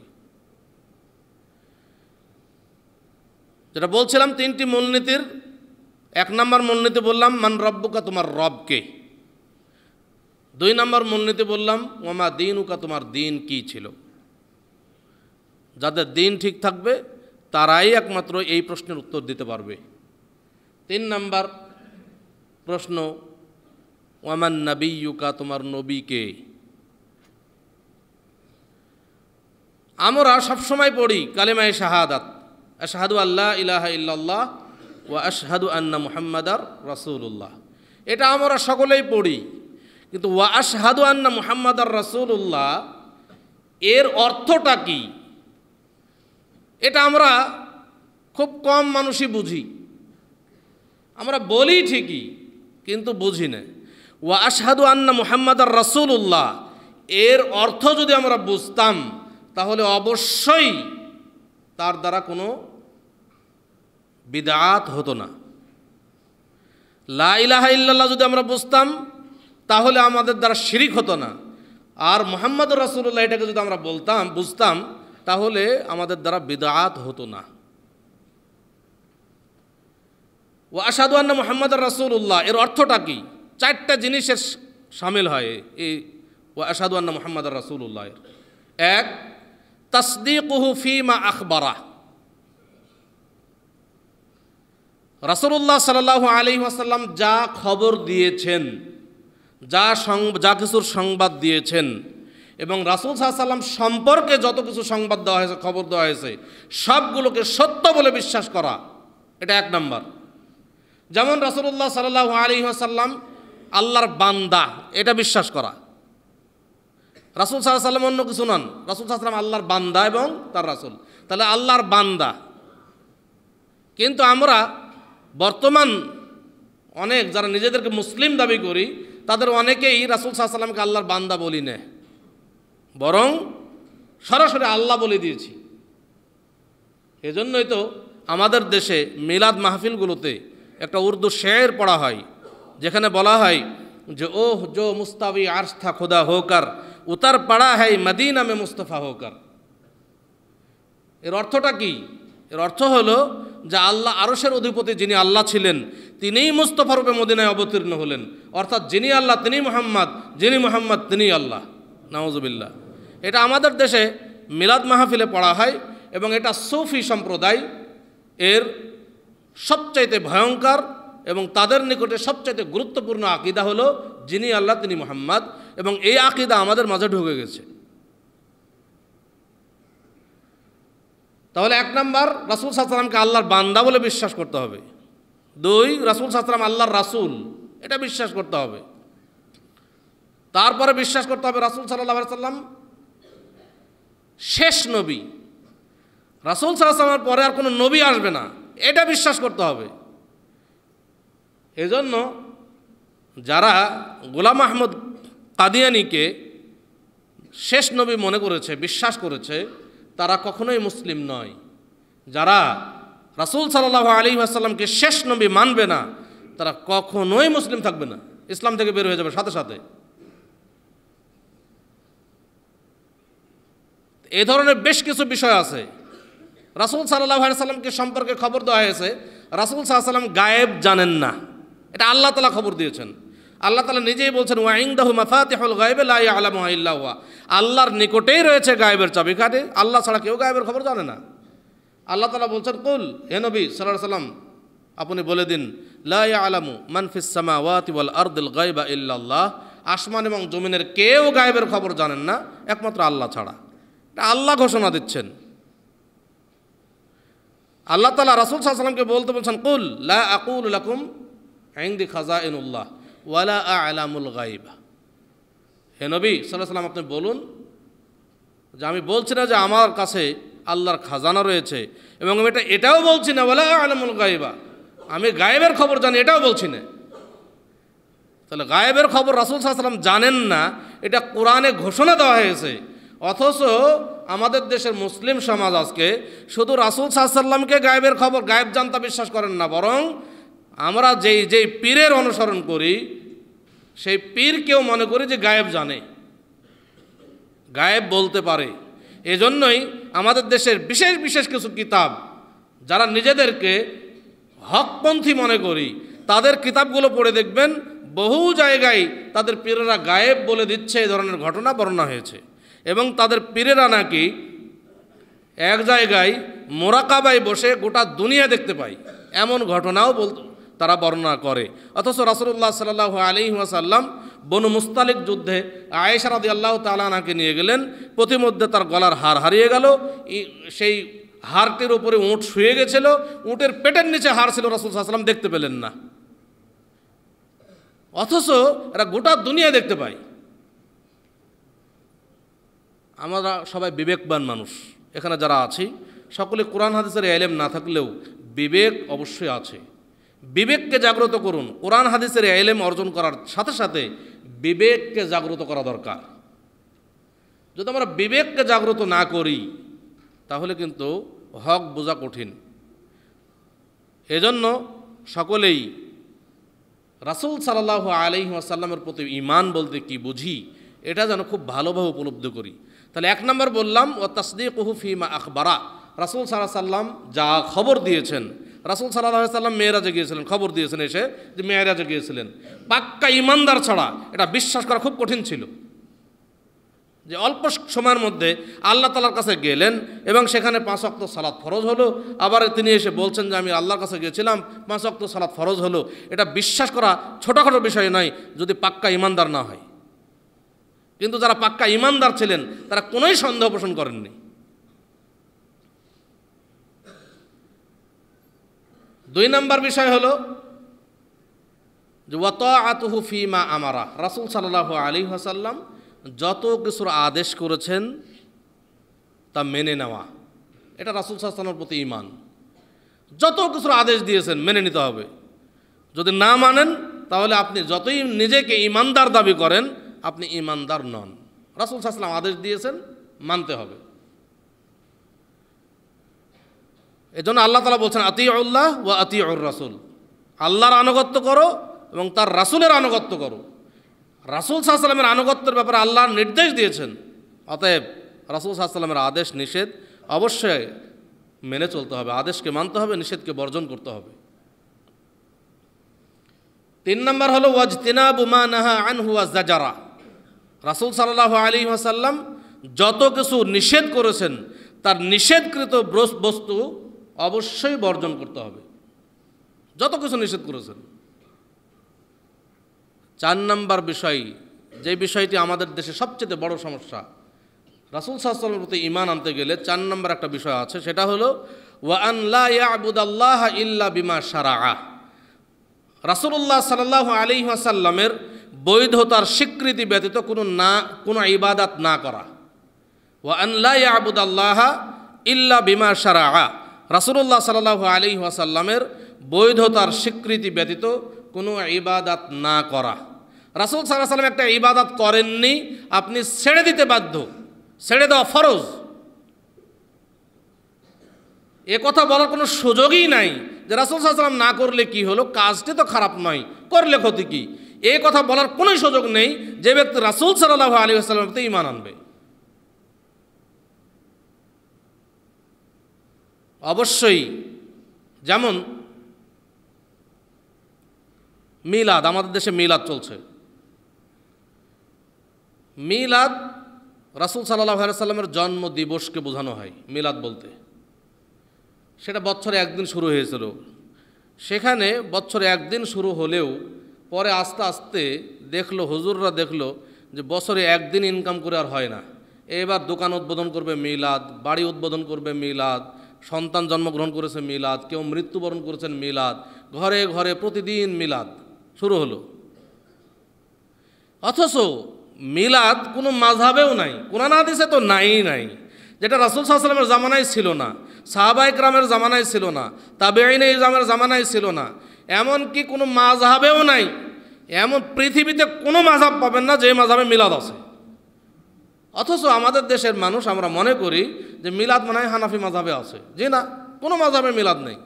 যেটা বলছিলাম তিনটি মূলনীতির এক নম্বর নিতে বললাম মান রব্বুকা তোমার রবকে দুই নম্বর নিতে বললাম ওমা উকা তোমার দিন কি ছিল যাদের দিন ঠিক থাকবে তারাই একমাত্র এই প্রশ্নের উত্তর দিতে পারবে তিন নম্বর প্রশ্ন ওমান ইউকা তোমার নবীকে আমরা সবসময় পড়ি কালেমায় শাহাদাত শাহাদু আল্লাহ ইলাহা ইল্লাল্লাহ ওয়া আশহাদু আন্না মুহাম্মাদার রাসুল্লাহ এটা আমরা সকলেই পড়ি কিন্তু ওয়া আশহাদু আন্না মুহাম্মাদার রাসুল্লাহ এর অর্থটা কি এটা আমরা খুব কম মানুষই বুঝি আমরা বলি ঠিকই কিন্তু বুঝি না ওয়া আশহাদু আন্না মুহাম্মাদার রাসুল্লাহ এর অর্থ যদি আমরা বুঝতাম তাহলে অবশ্যই তার দ্বারা কোনো বিদাত হতো না লাইলাহা ইল্লাল্লাহ যদি আমরা বুঝতাম তাহলে আমাদের দ্বারা শিরিক হতো না আর মোহাম্মদ রাসুল্লাহ এটাকে যদি আমরা বলতাম বুঝতাম তাহলে আমাদের দ্বারা বিদাত হতো না ও আসাদু আন্না মোহাম্মদ রাসুল্লাহ এর অর্থটা কি চারটা জিনিসের সামিল হয় এই ও আসাদু আন্না মোহাম্মদ রাসুল্লাহ এক তসদিক ফিমা আখবরাহ রাসুল্লাহ সাল্লাহ আলি আসাল্লাম যা খবর দিয়েছেন যা যা কিছুর সংবাদ দিয়েছেন এবং রাসুল সাহসাল্লাম সম্পর্কে যত কিছু সংবাদ দেওয়া হয়েছে খবর দেওয়া হয়েছে সবগুলোকে সত্য বলে বিশ্বাস করা এটা এক নম্বর যেমন রাসুল্লাহ সাল্লাহ আলী আসাল্লাম আল্লাহর বান্দা এটা বিশ্বাস করা রাসুল সাল্লাহ সাল্লাম অন্য কিছু নন রাসুল সাল্লাম আল্লাহর বান্দা এবং তার রাসুল তাহলে আল্লাহর বান্দা কিন্তু আমরা বর্তমান অনেক যারা নিজেদেরকে মুসলিম দাবি করি তাদের অনেকেই রাসুল সাহসাল্লামকে আল্লাহর বান্দা বলি নে বরং সরাসরি আল্লাহ বলে দিয়েছি এজন্যই তো আমাদের দেশে মিলাদ মাহফিলগুলোতে একটা উর্দু শের পড়া হয় যেখানে বলা হয় যে ওহ জো মুস্তাবি আর্স্থা খোদা হোকার উতার পাড়া হ্যায় মদিনা মে মুস্তফা হোকার এর অর্থটা কী এর অর্থ হলো যে আল্লাহ আরসের অধিপতি যিনি আল্লাহ ছিলেন তিনিই মুস্তফা রূপে মদিনায় অবতীর্ণ হলেন অর্থাৎ যিনি আল্লাহ তিনি মোহাম্মদ যিনি মোহাম্মদ তিনি আল্লাহ নওয়াজবিল্লা এটা আমাদের দেশে মিলাদ মাহফিলে পড়া হয় এবং এটা সুফি সম্প্রদায় এর সবচাইতে ভয়ঙ্কর এবং তাদের নিকটে সবচাইতে গুরুত্বপূর্ণ আকিদা হলো যিনি আল্লাহ তিনি মোহাম্মদ এবং এই আকিদা আমাদের মাঝে ঢুকে গেছে তাহলে এক নম্বর রাসুল সাহসালামকে আল্লাহর বান্দা বলে বিশ্বাস করতে হবে দুই রাসুল সাহসালাম আল্লাহর রাসুল এটা বিশ্বাস করতে হবে তারপরে বিশ্বাস করতে হবে রাসুল সাল্লাহ সাল্লাম শেষ নবী রাসুল সাল্লাহামের পরে আর কোনো নবী আসবে না এটা বিশ্বাস করতে হবে এজন্য যারা গোলাম আহমদ কাদিয়ানিকে শেষ নবী মনে করেছে বিশ্বাস করেছে তারা কখনোই মুসলিম নয় যারা রাসুল সাল্লাহ আলী আসাল্লামকে শেষ নবী মানবে না তারা কখনোই মুসলিম থাকবে না ইসলাম থেকে বের হয়ে যাবে সাথে সাথে এ ধরনের বেশ কিছু বিষয় আছে রাসুল সাল্লাহ সাল্লামকে সম্পর্কে খবর দেওয়া হয়েছে রাসুল সাল্লাহ সাল্লাম গায়েব জানেন না এটা আল্লাহ তালা খবর দিয়েছেন আল্লাহ তালা নিজেই বলছেন মাফাতে হল গায়েবে লাই আলাম ইল্লাহা আল্লাহর নিকটেই রয়েছে গায়েবের চাবিকাঠি আল্লাহ ছাড়া কেউ গায়েবের খবর জানে না আল্লাহ তালা বলছেন কুল হে নবী সাল্লাহ সাল্লাম আপনি বলে দিন লাই আলামু মানফিস সামাওয়াতি ওয়াল আরদুল গায়বা ইল্লাল্লাহ আসমান এবং জমিনের কেউ গায়েবের খবর জানেন না একমাত্র আল্লাহ ছাড়া আল্লাহ ঘোষণা দিচ্ছেন আল্লাহ তালা রাসুল সাল্লামকে বলতে বলছেন কুল লা আকুল লাকুম খাজা ইনুল্লাহ ওয়ালা আলামুল গাইবা হে নবী সাল্লাহ সাল্লাম আপনি বলুন যে আমি বলছি না যে আমার কাছে আল্লাহর খাজানা রয়েছে এবং আমি এটা এটাও বলছি না ওয়ালা আলামুল গাইবা আমি গায়েবের খবর জানি এটাও বলছি না তাহলে গায়েবের খবর রাসুল সাল্লাম জানেন না এটা কোরআনে ঘোষণা দেওয়া হয়েছে অথচ আমাদের দেশের মুসলিম সমাজ আজকে শুধু রাসুল সাহসাল্লামকে গায়েবের খবর গায়েব জানতা বিশ্বাস করেন না বরং আমরা যেই যেই পীরের অনুসরণ করি সেই পীর কেউ মনে করি যে গায়েব জানে গায়েব বলতে পারে এজন্যই আমাদের দেশের বিশেষ বিশেষ কিছু কিতাব যারা নিজেদেরকে হকপন্থী মনে করি তাদের কিতাবগুলো পড়ে দেখবেন বহু জায়গায় তাদের পীরেরা গায়েব বলে দিচ্ছে এই ধরনের ঘটনা বর্ণনা হয়েছে এবং তাদের পীরেরা নাকি এক জায়গায় মোরাকাবায় বসে গোটা দুনিয়া দেখতে পাই এমন ঘটনাও বল তারা বর্ণনা করে অথচ রাসুল্লাহ সাল্লাহ আলী ওয়াসাল্লাম বনু মুস্তালিক যুদ্ধে আয়েশা আল্লাহ তালানাকে নিয়ে গেলেন প্রতিমধ্যে তার গলার হার হারিয়ে গেল সেই হারটির উপরে উঁট শুয়ে গেছিল উঁটের পেটের নিচে হার ছিল রাসুল সাল্লাম দেখতে পেলেন না অথচ এরা গোটা দুনিয়া দেখতে পাই আমরা সবাই বিবেকবান মানুষ এখানে যারা আছি সকলে কোরআন হাদিসের এলেম না থাকলেও বিবেক অবশ্যই আছে বিবেককে জাগ্রত করুন কোরআন হাদিসের এলেম অর্জন করার সাথে সাথে বিবেককে জাগ্রত করা দরকার যদি আমরা বিবেককে জাগ্রত না করি তাহলে কিন্তু হক বোঝা কঠিন এজন্য সকলেই রাসুল সাল্লাহ আলহি আসাল্লামের প্রতি ইমান বলতে কি বুঝি এটা যেন খুব ভালোভাবে উপলব্ধি করি তাহলে এক নম্বর বললাম ও তসদিক ফিমা আখবারা রাসুল সাল্লাহ সাল্লাম যা খবর দিয়েছেন রাসুল সাল্লাহ সাল্লাম মেয়েরাজে গিয়েছিলেন খবর দিয়েছেন এসে যে মেয়েরাজে গিয়েছিলেন পাক্কা ইমানদার ছাড়া এটা বিশ্বাস করা খুব কঠিন ছিল যে অল্প সময়ের মধ্যে আল্লাহ তালার কাছে গেলেন এবং সেখানে পাঁচ অক্ত সালাদ ফরজ হলো আবার তিনি এসে বলছেন যে আমি আল্লাহর কাছে গেছিলাম পাঁচ অক্ত সালাদ ফরজ হলো এটা বিশ্বাস করা ছোটোখাটো বিষয় নয় যদি পাক্কা ইমানদার না হয় কিন্তু যারা পাক্কা ইমানদার ছিলেন তারা কোনোই সন্দেহ পোষণ করেননি দুই নম্বর বিষয় হলো যে ওয়াত আতুহু ফিমা আমারা রাসুল সাল্লাহ আলী হাসাল্লাম যত কিছুর আদেশ করেছেন তা মেনে নেওয়া এটা রাসুল সাল্লামের প্রতি ইমান যত কিছুর আদেশ দিয়েছেন মেনে নিতে হবে যদি না মানেন তাহলে আপনি যতই নিজেকে ইমানদার দাবি করেন আপনি ইমানদার নন রাসুল সাল্লাম আদেশ দিয়েছেন মানতে হবে এজন্য আল্লাহ তালা বলছেন আতি আল্লাহ ও আতি উর রাসুল আল্লাহর আনুগত্য করো এবং তার রাসুলের আনুগত্য করো রাসুল সাহাশাল্লামের আনুগত্যের ব্যাপারে আল্লাহ নির্দেশ দিয়েছেন অতএব রাসুল সাহাশাল্লামের আদেশ নিষেধ অবশ্যই মেনে চলতে হবে আদেশকে মানতে হবে নিষেধকে বর্জন করতে হবে তিন নম্বর হলো ওয়াজ তিনা বুমা নাহা আন হুয়া জাজারা রাসুল সাল্লাহ আলী আসাল্লাম যত কিছু নিষেধ করেছেন তার নিষেধকৃত বস্তু অবশ্যই বর্জন করতে হবে যত কিছু নিষেধ করেছেন চার নম্বর বিষয় যে বিষয়টি আমাদের দেশে সবচেয়ে বড় সমস্যা রাসুল সাহসালের প্রতি ইমান আনতে গেলে চার নম্বর একটা বিষয় আছে সেটা হলো ওয়ান ইল্লা বিমা সারা রাসুল্লাহ সাল্লাহ আলি আসাল্লামের বৈধতার স্বীকৃতি ব্যতীত কোনো না কোনো ইবাদাত না করা ওয়ান আবুদ আল্লাহ ইল্লা বিমা সারা রাসুল্লাহ সাল্লাহ আলী ওয়াসাল্লামের বৈধতার স্বীকৃতি ব্যতীত কোনো ইবাদাত না করা রাসুল সাল্লাহ সাল্লাম একটা ইবাদাত করেননি আপনি ছেড়ে দিতে বাধ্য ছেড়ে দেওয়া ফরজ এ কথা বলার কোনো সুযোগই নাই যে রাসুল সাল্লাম না করলে কি হলো কাজটি তো খারাপ নয় করলে ক্ষতি কি এ কথা বলার কোনো সুযোগ নেই যে ব্যক্তি রাসুল সাল্লাহ আলী আসসালামতে ইমান আনবে অবশ্যই যেমন মিলাদ আমাদের দেশে মিলাদ চলছে মিলাদ রাসুল সাল্লাহ সাল্লামের জন্ম দিবসকে বোঝানো হয় মিলাদ বলতে সেটা বছরে একদিন শুরু হয়েছিল সেখানে বছরে একদিন শুরু হলেও পরে আস্তে আস্তে দেখলো হুজুররা দেখলো যে বছরে একদিন ইনকাম করে আর হয় না এবার দোকান উদ্বোধন করবে মিলাদ বাড়ি উদ্বোধন করবে মিলাদ সন্তান জন্মগ্রহণ করেছে মিলাদ কেউ মৃত্যুবরণ করেছেন মিলাদ ঘরে ঘরে প্রতিদিন মিলাদ শুরু হলো অথচ মিলাদ কোনো মাঝাবেও নাই কোরআন হাদিসে তো নাই নাই যেটা রাসুল সাল্লামের জামানায় ছিল না সাহাবা ইকরামের জামানায় ছিল না তাবেআইনে ইজামের জামানায় ছিল না এমনকি কোনো মাঝাবেও নাই এমন পৃথিবীতে কোনো মাঝাব পাবেন না যে মাঝাবে মিলাদ আছে অথচ আমাদের দেশের মানুষ আমরা মনে করি যে মিলাদ মানে হানাফি মাঝাবে আছে যে না কোনো মাঝাবে মিলাদ নেই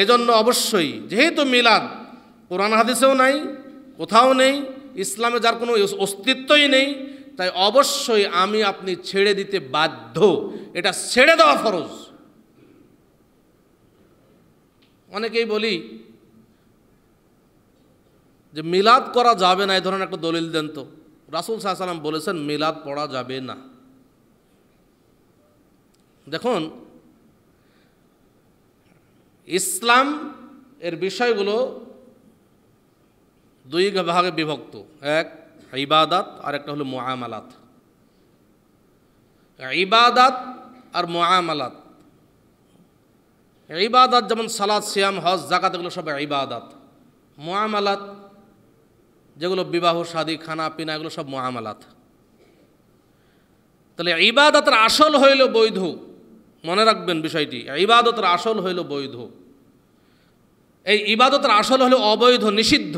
এজন্য অবশ্যই যেহেতু মিলাদ কোরআন হাদিসেও নাই কোথাও নেই ইসলামে যার কোনো অস্তিত্বই নেই তাই অবশ্যই আমি আপনি ছেড়ে দিতে বাধ্য এটা ছেড়ে দেওয়া ফরজ অনেকেই বলি যে মিলাদ করা যাবে না এ ধরনের একটা দলিল দেন তো রাসুল সালাম বলেছেন মিলাদ পড়া যাবে না দেখুন ইসলাম এর বিষয়গুলো দুই ভাগে বিভক্ত এক ইবাদাত আর একটা হলো মোয়ামালাত ইবাদাত আর মোয়ামালাত ইবাদাত যেমন সালাদ সিয়াম হজ জাকাত এগুলো সব ইবাদাত মোয়ামালাত যেগুলো বিবাহ শাদী খানা পিনা এগুলো সব মহামালাত তাহলে ইবাদতের আসল হইল বৈধ মনে রাখবেন বিষয়টি ইবাদতের আসল হইল বৈধ এই ইবাদতের আসল হলো অবৈধ নিষিদ্ধ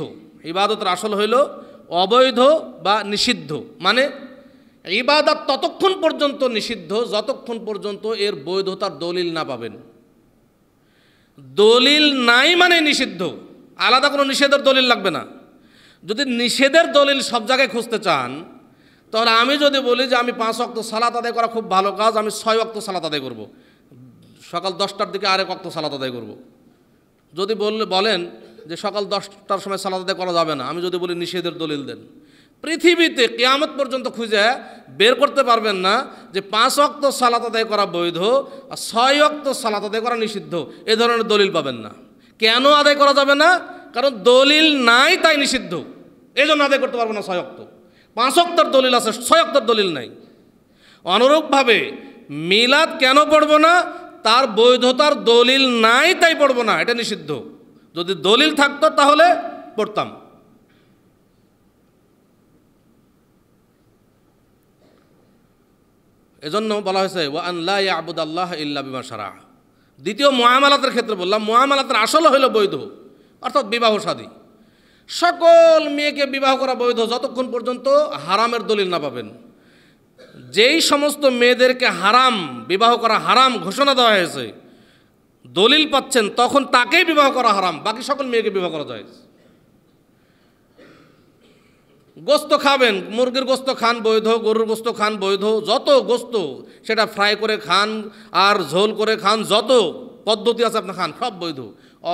ইবাদতের আসল হইল অবৈধ বা নিষিদ্ধ মানে ইবাদত ততক্ষণ পর্যন্ত নিষিদ্ধ যতক্ষণ পর্যন্ত এর বৈধতার দলিল না পাবেন দলিল নাই মানে নিষিদ্ধ আলাদা কোনো নিষেধের দলিল লাগবে না যদি নিষেধের দলিল সব জায়গায় খুঁজতে চান তাহলে আমি যদি বলি যে আমি পাঁচ অক্ত সালাত আদায় করা খুব ভালো কাজ আমি ছয় অক্ত সালাত আদায় করব। সকাল দশটার দিকে আরেক অক্ত সালাত আদায় করব। যদি বললে বলেন যে সকাল দশটার সময় সালাত আদায় করা যাবে না আমি যদি বলি নিষেধের দলিল দেন পৃথিবীতে কেয়ামত পর্যন্ত খুঁজে বের করতে পারবেন না যে পাঁচ অক্ত সালাত আদায় করা বৈধ আর ছয় অক্ত সালাত আদায় করা নিষিদ্ধ এ ধরনের দলিল পাবেন না কেন আদায় করা যাবে না কারণ দলিল নাই তাই নিষিদ্ধ এই জন্য আদায় করতে পারবো না ছয়ক্ত পাঁচক্তর দলিল আছে ছয়ক্তর দলিল নাই অনুরূপভাবে মিলাদ কেন পড়বো না তার বৈধতার দলিল নাই তাই পড়বো না এটা নিষিদ্ধ যদি দলিল থাকতো তাহলে পড়তাম এজন্য বলা হয়েছে ওয়া আল্লাহ আবুদ আল্লাহ ইল্লা বিমা সারা দ্বিতীয় মোয়ামালাতের ক্ষেত্রে বললাম মোয়ামালাতের আসল হইল বৈধ অর্থাৎ বিবাহ সাদী সকল মেয়েকে বিবাহ করা বৈধ যতক্ষণ পর্যন্ত হারামের দলিল না পাবেন যেই সমস্ত মেয়েদেরকে হারাম বিবাহ করা হারাম ঘোষণা দেওয়া হয়েছে দলিল পাচ্ছেন তখন তাকেই বিবাহ করা হারাম বাকি সকল মেয়েকে বিবাহ করা যায় গোস্ত খাবেন মুরগির গোস্ত খান বৈধ গরুর গোস্ত খান বৈধ যত গোস্ত সেটা ফ্রাই করে খান আর ঝোল করে খান যত পদ্ধতি আছে আপনি খান সব বৈধ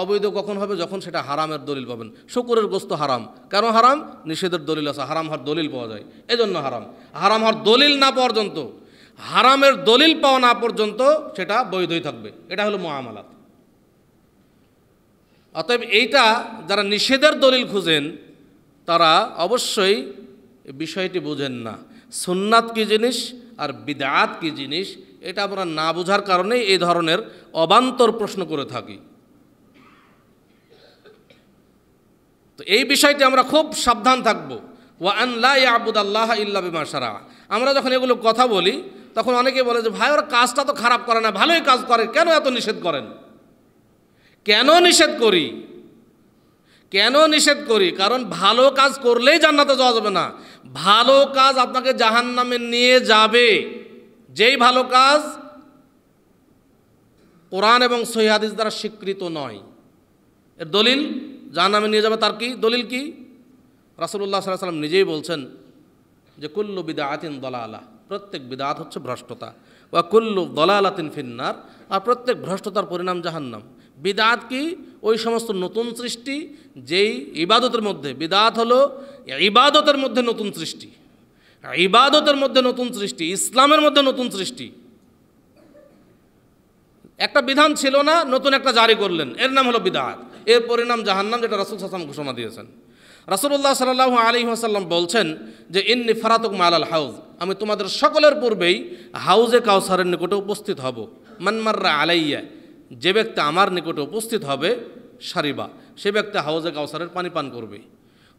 অবৈধ কখন হবে যখন সেটা হারামের দলিল পাবেন শুকুরের গোস্ত হারাম কেন হারাম নিষেধের দলিল আছে হারাম হওয়ার দলিল পাওয়া যায় এজন্য হারাম হারাম হওয়ার দলিল না পর্যন্ত হারামের দলিল পাওয়া না পর্যন্ত সেটা বৈধই থাকবে এটা হলো মহামালাত অতএব এইটা যারা নিষেধের দলিল খুঁজেন তারা অবশ্যই বিষয়টি বোঝেন না সুন্নাত কী জিনিস আর বিদাত কী জিনিস এটা আমরা না বোঝার কারণে এই ধরনের অবান্তর প্রশ্ন করে থাকি তো এই বিষয়টি আমরা খুব সাবধান থাকবো ওয়া আনলা আবুদ আল্লাহ ইল্লা বিমা সারা আমরা যখন এগুলো কথা বলি তখন অনেকে বলে যে ভাই ওর কাজটা তো খারাপ করে না ভালোই কাজ করে কেন এত নিষেধ করেন কেন নিষেধ করি কেন নিষেধ করি কারণ ভালো কাজ করলেই জান্নাতে যাওয়া যাবে না ভালো কাজ আপনাকে জাহান্নামে নিয়ে যাবে যেই ভালো কাজ কোরআন এবং সহিহাদিস দ্বারা স্বীকৃত নয় এর দলিল যার নামে নিয়ে যাবে তার কি দলিল কি রাসুল্লাহ সাল্লাম নিজেই বলছেন যে কুল্লু বিদা আতিন আলা প্রত্যেক বিদাত হচ্ছে ভ্রষ্টতা ওয়া কুল্লু তিন ফিন্নার আর প্রত্যেক ভ্রষ্টতার পরিণাম জাহান্নাম বিদাত কি ওই সমস্ত নতুন সৃষ্টি যেই ইবাদতের মধ্যে বিদাত হলো ইবাদতের মধ্যে নতুন সৃষ্টি ইবাদতের মধ্যে নতুন সৃষ্টি ইসলামের মধ্যে নতুন সৃষ্টি একটা বিধান ছিল না নতুন একটা জারি করলেন এর নাম হলো বিদাত এর পরিণাম জাহান্নাম যেটা রাসুল হাসান ঘোষণা দিয়েছেন রাসুল্লাহ সাল্লাহ আলী আসাল্লাম বলছেন যে ইন্নি ফারাতুক মালাল হাউজ আমি তোমাদের সকলের পূর্বেই হাউজে কাউসারের নিকটে উপস্থিত হব মানমাররা আলাইয়া যে ব্যক্তি আমার নিকটে উপস্থিত হবে সারিবা সে ব্যক্তি হাউজে কাউসারের পানি পান করবে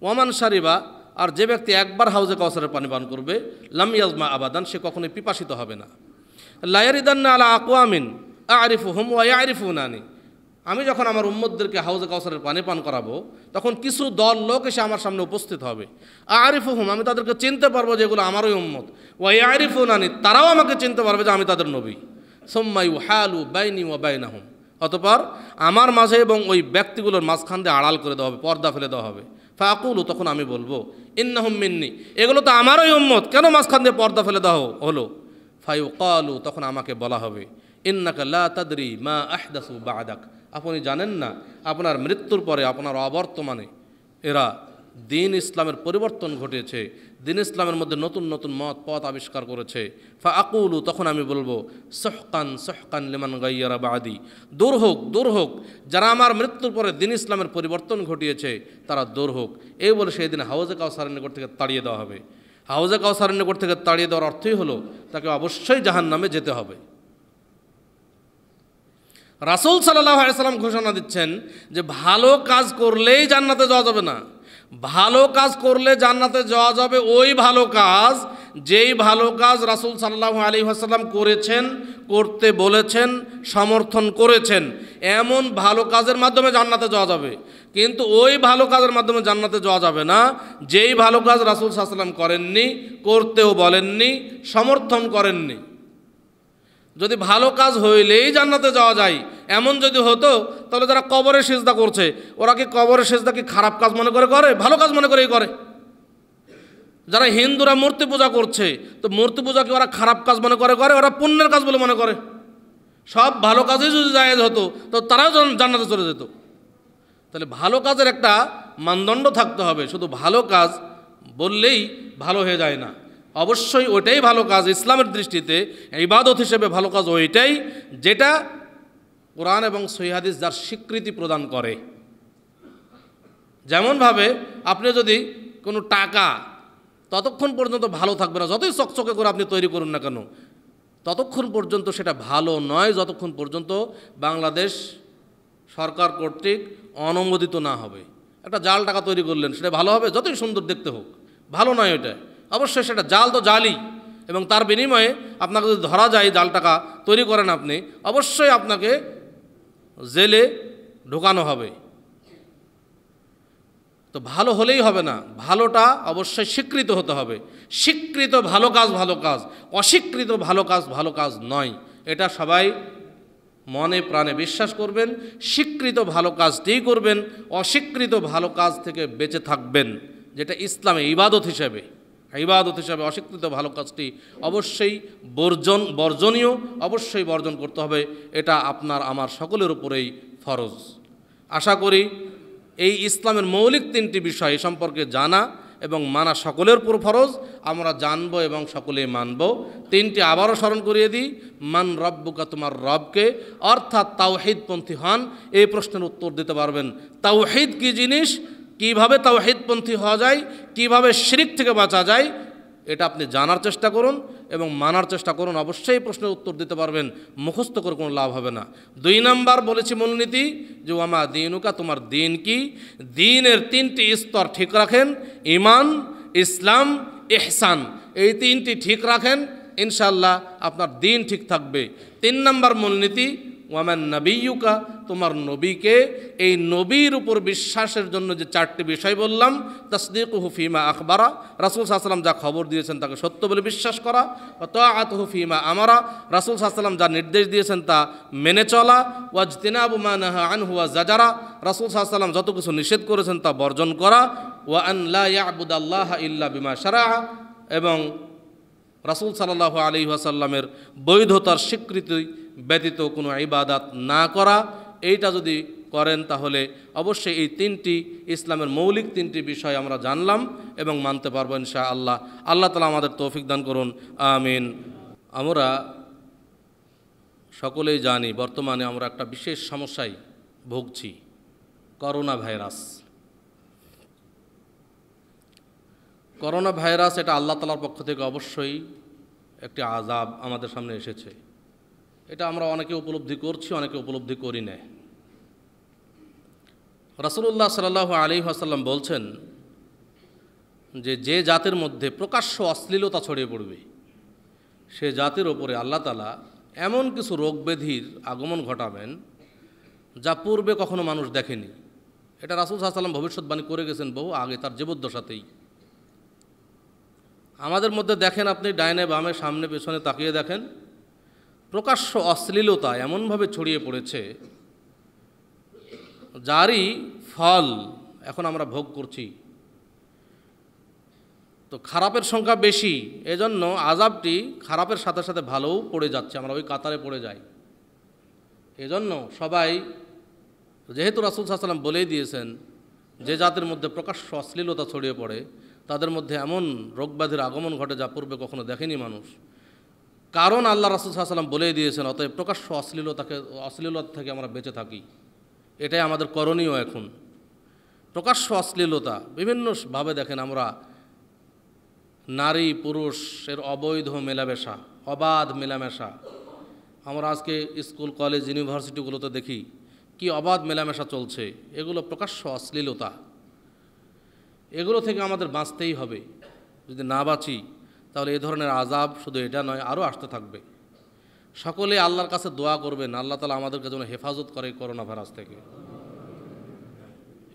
ওমান সারিবা আর যে ব্যক্তি একবার হাউজে কাউসারের পানি পান করবে লামিয়াজমা আবাদান সে কখনোই পিপাসিত হবে না না আলা আকোয়ামিন আরিফু হুম ওয়াই আরিফু নানি আমি যখন আমার উম্মদদেরকে হাউজে কাউসারের পানি পান করাবো তখন কিছু দল লোক এসে আমার সামনে উপস্থিত হবে আরিফু হুম আমি তাদেরকে চিনতে পারবো যেগুলো আমারই উম্মত ওয়াই আরিফু নানি তারাও আমাকে চিনতে পারবে যে আমি তাদের নবী সোম্মাই ও বাইনি ওয়া বাইনাহুম অতপর আমার মাঝে এবং ওই ব্যক্তিগুলোর মাঝখান দিয়ে আড়াল করে দেওয়া হবে পর্দা ফেলে দেওয়া হবে ফাকুলু তখন আমি বলবো ইন্নাহম মিন্নি এগুলো তো আমারই উম্মত কেন মাঝখান দিয়ে পর্দা ফেলে দাও হলো ফাইউ কালু তখন আমাকে বলা হবে ইন্নাকা লা তাদরি মা আহদাসু বাদাক আপনি জানেন না আপনার মৃত্যুর পরে আপনার অবর্তমানে এরা দিন ইসলামের পরিবর্তন ঘটেছে দিন ইসলামের মধ্যে নতুন নতুন মত পথ আবিষ্কার করেছে ফা আকুলু তখন আমি বলবো সহকান সহকান লিমান গাইয়ারা বাদি দূর হোক দূর হোক যারা আমার মৃত্যুর পরে দিন ইসলামের পরিবর্তন ঘটিয়েছে তারা দূর হোক এই বলে সেই দিন হাউজে কাউসারের নিকট থেকে তাড়িয়ে দেওয়া হবে হাউজে কাউসারের নিকট থেকে তাড়িয়ে দেওয়ার অর্থই হলো তাকে অবশ্যই জাহান নামে যেতে হবে রাসুল সাল্লাহ আলাইসাল্লাম ঘোষণা দিচ্ছেন যে ভালো কাজ করলেই জান্নাতে যাওয়া যাবে না ভালো কাজ করলে জান্নাতে যাওয়া যাবে ওই ভালো কাজ যেই ভালো কাজ রাসুল সাল্লাহ আলী হাসাল্লাম করেছেন করতে বলেছেন সমর্থন করেছেন এমন ভালো কাজের মাধ্যমে জান্নাতে যাওয়া যাবে কিন্তু ওই ভালো কাজের মাধ্যমে জান্নাতে যাওয়া যাবে না যেই ভালো কাজ রাসুল সাল্লাম করেননি করতেও বলেননি সমর্থন করেননি যদি ভালো কাজ হইলেই জান্নাতে যাওয়া যায় এমন যদি হতো তাহলে যারা কবরে সেজদা করছে ওরা কি কবরে সেজদা কি খারাপ কাজ মনে করে করে ভালো কাজ মনে করেই করে যারা হিন্দুরা মূর্তি পূজা করছে তো মূর্তি পূজা কি ওরা খারাপ কাজ মনে করে করে ওরা পুণ্যের কাজ বলে মনে করে সব ভালো কাজেই যদি জায়েজ হতো তো তারাও জান্নাতে চলে যেত তাহলে ভালো কাজের একটা মানদণ্ড থাকতে হবে শুধু ভালো কাজ বললেই ভালো হয়ে যায় না অবশ্যই ওইটাই ভালো কাজ ইসলামের দৃষ্টিতে ইবাদত হিসেবে ভালো কাজ ওইটাই যেটা কোরআন এবং সৈহাদিস যার স্বীকৃতি প্রদান করে যেমনভাবে আপনি যদি কোনো টাকা ততক্ষণ পর্যন্ত ভালো থাকবে না যতই চকচকে করে আপনি তৈরি করুন না কেন ততক্ষণ পর্যন্ত সেটা ভালো নয় যতক্ষণ পর্যন্ত বাংলাদেশ সরকার কর্তৃক অনুমোদিত না হবে একটা জাল টাকা তৈরি করলেন সেটা ভালো হবে যতই সুন্দর দেখতে হোক ভালো নয় ওটা অবশ্যই সেটা জাল তো জালই এবং তার বিনিময়ে আপনাকে যদি ধরা যায় জাল টাকা তৈরি করেন আপনি অবশ্যই আপনাকে জেলে ঢোকানো হবে তো ভালো হলেই হবে না ভালোটা অবশ্যই স্বীকৃত হতে হবে স্বীকৃত ভালো কাজ ভালো কাজ অস্বীকৃত ভালো কাজ ভালো কাজ নয় এটা সবাই মনে প্রাণে বিশ্বাস করবেন স্বীকৃত ভালো কাজটিই করবেন অস্বীকৃত ভালো কাজ থেকে বেঁচে থাকবেন যেটা ইসলামে ইবাদত হিসেবে ইবাদত হিসাবে অস্বীকৃত ভালো কাজটি অবশ্যই বর্জন বর্জনীয় অবশ্যই বর্জন করতে হবে এটা আপনার আমার সকলের উপরেই ফরজ আশা করি এই ইসলামের মৌলিক তিনটি বিষয় সম্পর্কে জানা এবং মানা সকলের উপর ফরজ আমরা জানব এবং সকলেই মানব তিনটি আবারও স্মরণ করিয়ে দিই মান রব্বুকা তোমার রবকে অর্থাৎ তাওহিদপন্থী হন এই প্রশ্নের উত্তর দিতে পারবেন তাওহিদ কি জিনিস কিভাবে তাও হৃদপন্থী হওয়া যায় কিভাবে শিরিক থেকে বাঁচা যায় এটা আপনি জানার চেষ্টা করুন এবং মানার চেষ্টা করুন অবশ্যই প্রশ্নের উত্তর দিতে পারবেন মুখস্থ করে কোনো লাভ হবে না দুই নাম্বার বলেছি মূলনীতি যে আমা দিনুকা তোমার দিন কি দিনের তিনটি স্তর ঠিক রাখেন ইমান ইসলাম এহসান এই তিনটি ঠিক রাখেন ইনশাল্লাহ আপনার দিন ঠিক থাকবে তিন নাম্বার মূলনীতি ওয়ামান নবীয়ুকা তোমার নবীকে এই নবীর উপর বিশ্বাসের জন্য যে চারটি বিষয় বললাম তসদিক হুফিমা আখবারা রাসুল সাহসাল্লাম যা খবর দিয়েছেন তাকে সত্য বলে বিশ্বাস করা তো আত হুফিমা আমারা রাসুল সাহসাল্লাম যা নির্দেশ দিয়েছেন তা মেনে চলা ওয়াজতিনাবু আন আনহুয়া জাজারা রাসুল সাহসাল্লাম যত কিছু নিষেধ করেছেন তা বর্জন করা ওয়া আনলা আল্লাহ ইল্লা বিমা সারা এবং রাসুল সাল্লাহ আলী ওয়াসাল্লামের বৈধতার স্বীকৃতি ব্যতীত কোনো ইবাদাত না করা এইটা যদি করেন তাহলে অবশ্যই এই তিনটি ইসলামের মৌলিক তিনটি বিষয় আমরা জানলাম এবং মানতে পারবো ইনশা আল্লাহ আল্লাহ তালা আমাদের তৌফিক দান করুন আমিন আমরা সকলেই জানি বর্তমানে আমরা একটা বিশেষ সমস্যায় ভুগছি করোনা ভাইরাস করোনা ভাইরাস এটা আল্লাহ তালার পক্ষ থেকে অবশ্যই একটি আজাব আমাদের সামনে এসেছে এটা আমরা অনেকে উপলব্ধি করছি অনেকে উপলব্ধি করি না রসুল্লাহ সাল্লাহ আলী আসাল্লাম বলছেন যে যে জাতির মধ্যে প্রকাশ্য অশ্লীলতা ছড়িয়ে পড়বে সে জাতির ওপরে আল্লাহ তালা এমন কিছু রোগব্যাধির আগমন ঘটাবেন যা পূর্বে কখনো মানুষ দেখেনি এটা রাসুল সাহাশাল্লাম ভবিষ্যৎবাণী করে গেছেন বহু আগে তার জীবদ্দশাতেই আমাদের মধ্যে দেখেন আপনি ডাইনে বামে সামনে পেছনে তাকিয়ে দেখেন প্রকাশ্য অশ্লীলতা এমনভাবে ছড়িয়ে পড়েছে যারই ফল এখন আমরা ভোগ করছি তো খারাপের সংখ্যা বেশি এজন্য আজাবটি খারাপের সাথে সাথে ভালোও পড়ে যাচ্ছে আমরা ওই কাতারে পড়ে যাই এজন্য সবাই যেহেতু রাসুল সাল্লাম বলেই দিয়েছেন যে জাতির মধ্যে প্রকাশ্য অশ্লীলতা ছড়িয়ে পড়ে তাদের মধ্যে এমন রোগব্যাধির আগমন ঘটে যা পূর্বে কখনো দেখেনি মানুষ কারণ আল্লাহ রাসুল সাল্লাম বলে দিয়েছেন অতএব প্রকাশ্য অশ্লীলতাকে অশ্লীলতা থেকে আমরা বেঁচে থাকি এটাই আমাদের করণীয় এখন প্রকাশ্য অশ্লীলতা বিভিন্নভাবে দেখেন আমরা নারী পুরুষের অবৈধ মেলামেশা অবাধ মেলামেশা আমরা আজকে স্কুল কলেজ ইউনিভার্সিটিগুলোতে দেখি কি অবাধ মেলামেশা চলছে এগুলো প্রকাশ্য অশ্লীলতা এগুলো থেকে আমাদের বাঁচতেই হবে যদি না বাঁচি তাহলে এই ধরনের আজাব শুধু এটা নয় আরও আসতে থাকবে সকলে আল্লাহর কাছে দোয়া করবেন আল্লাহ তালা আমাদেরকে যেন হেফাজত করে করোনা ভাইরাস থেকে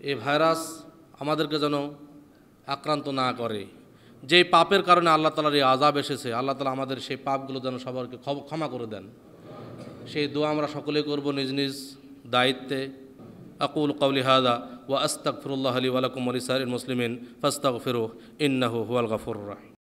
এই ভাইরাস আমাদেরকে যেন আক্রান্ত না করে যে পাপের কারণে আল্লাহ তালার এই আজাব এসেছে আল্লাহ তালা আমাদের সেই পাপগুলো যেন সবারকে ক্ষমা করে দেন সেই দোয়া আমরা সকলে করব নিজ নিজ দায়িত্বে আকুল কবলি হাদা ওয়া আস্তাক ফিরুল্লাহ আলী ওয়ালাকুম আলী সারিন মুসলিমিন ফাস্তাক ফিরুহ ইন্নাহু হুয়াল গাফুর রাহিম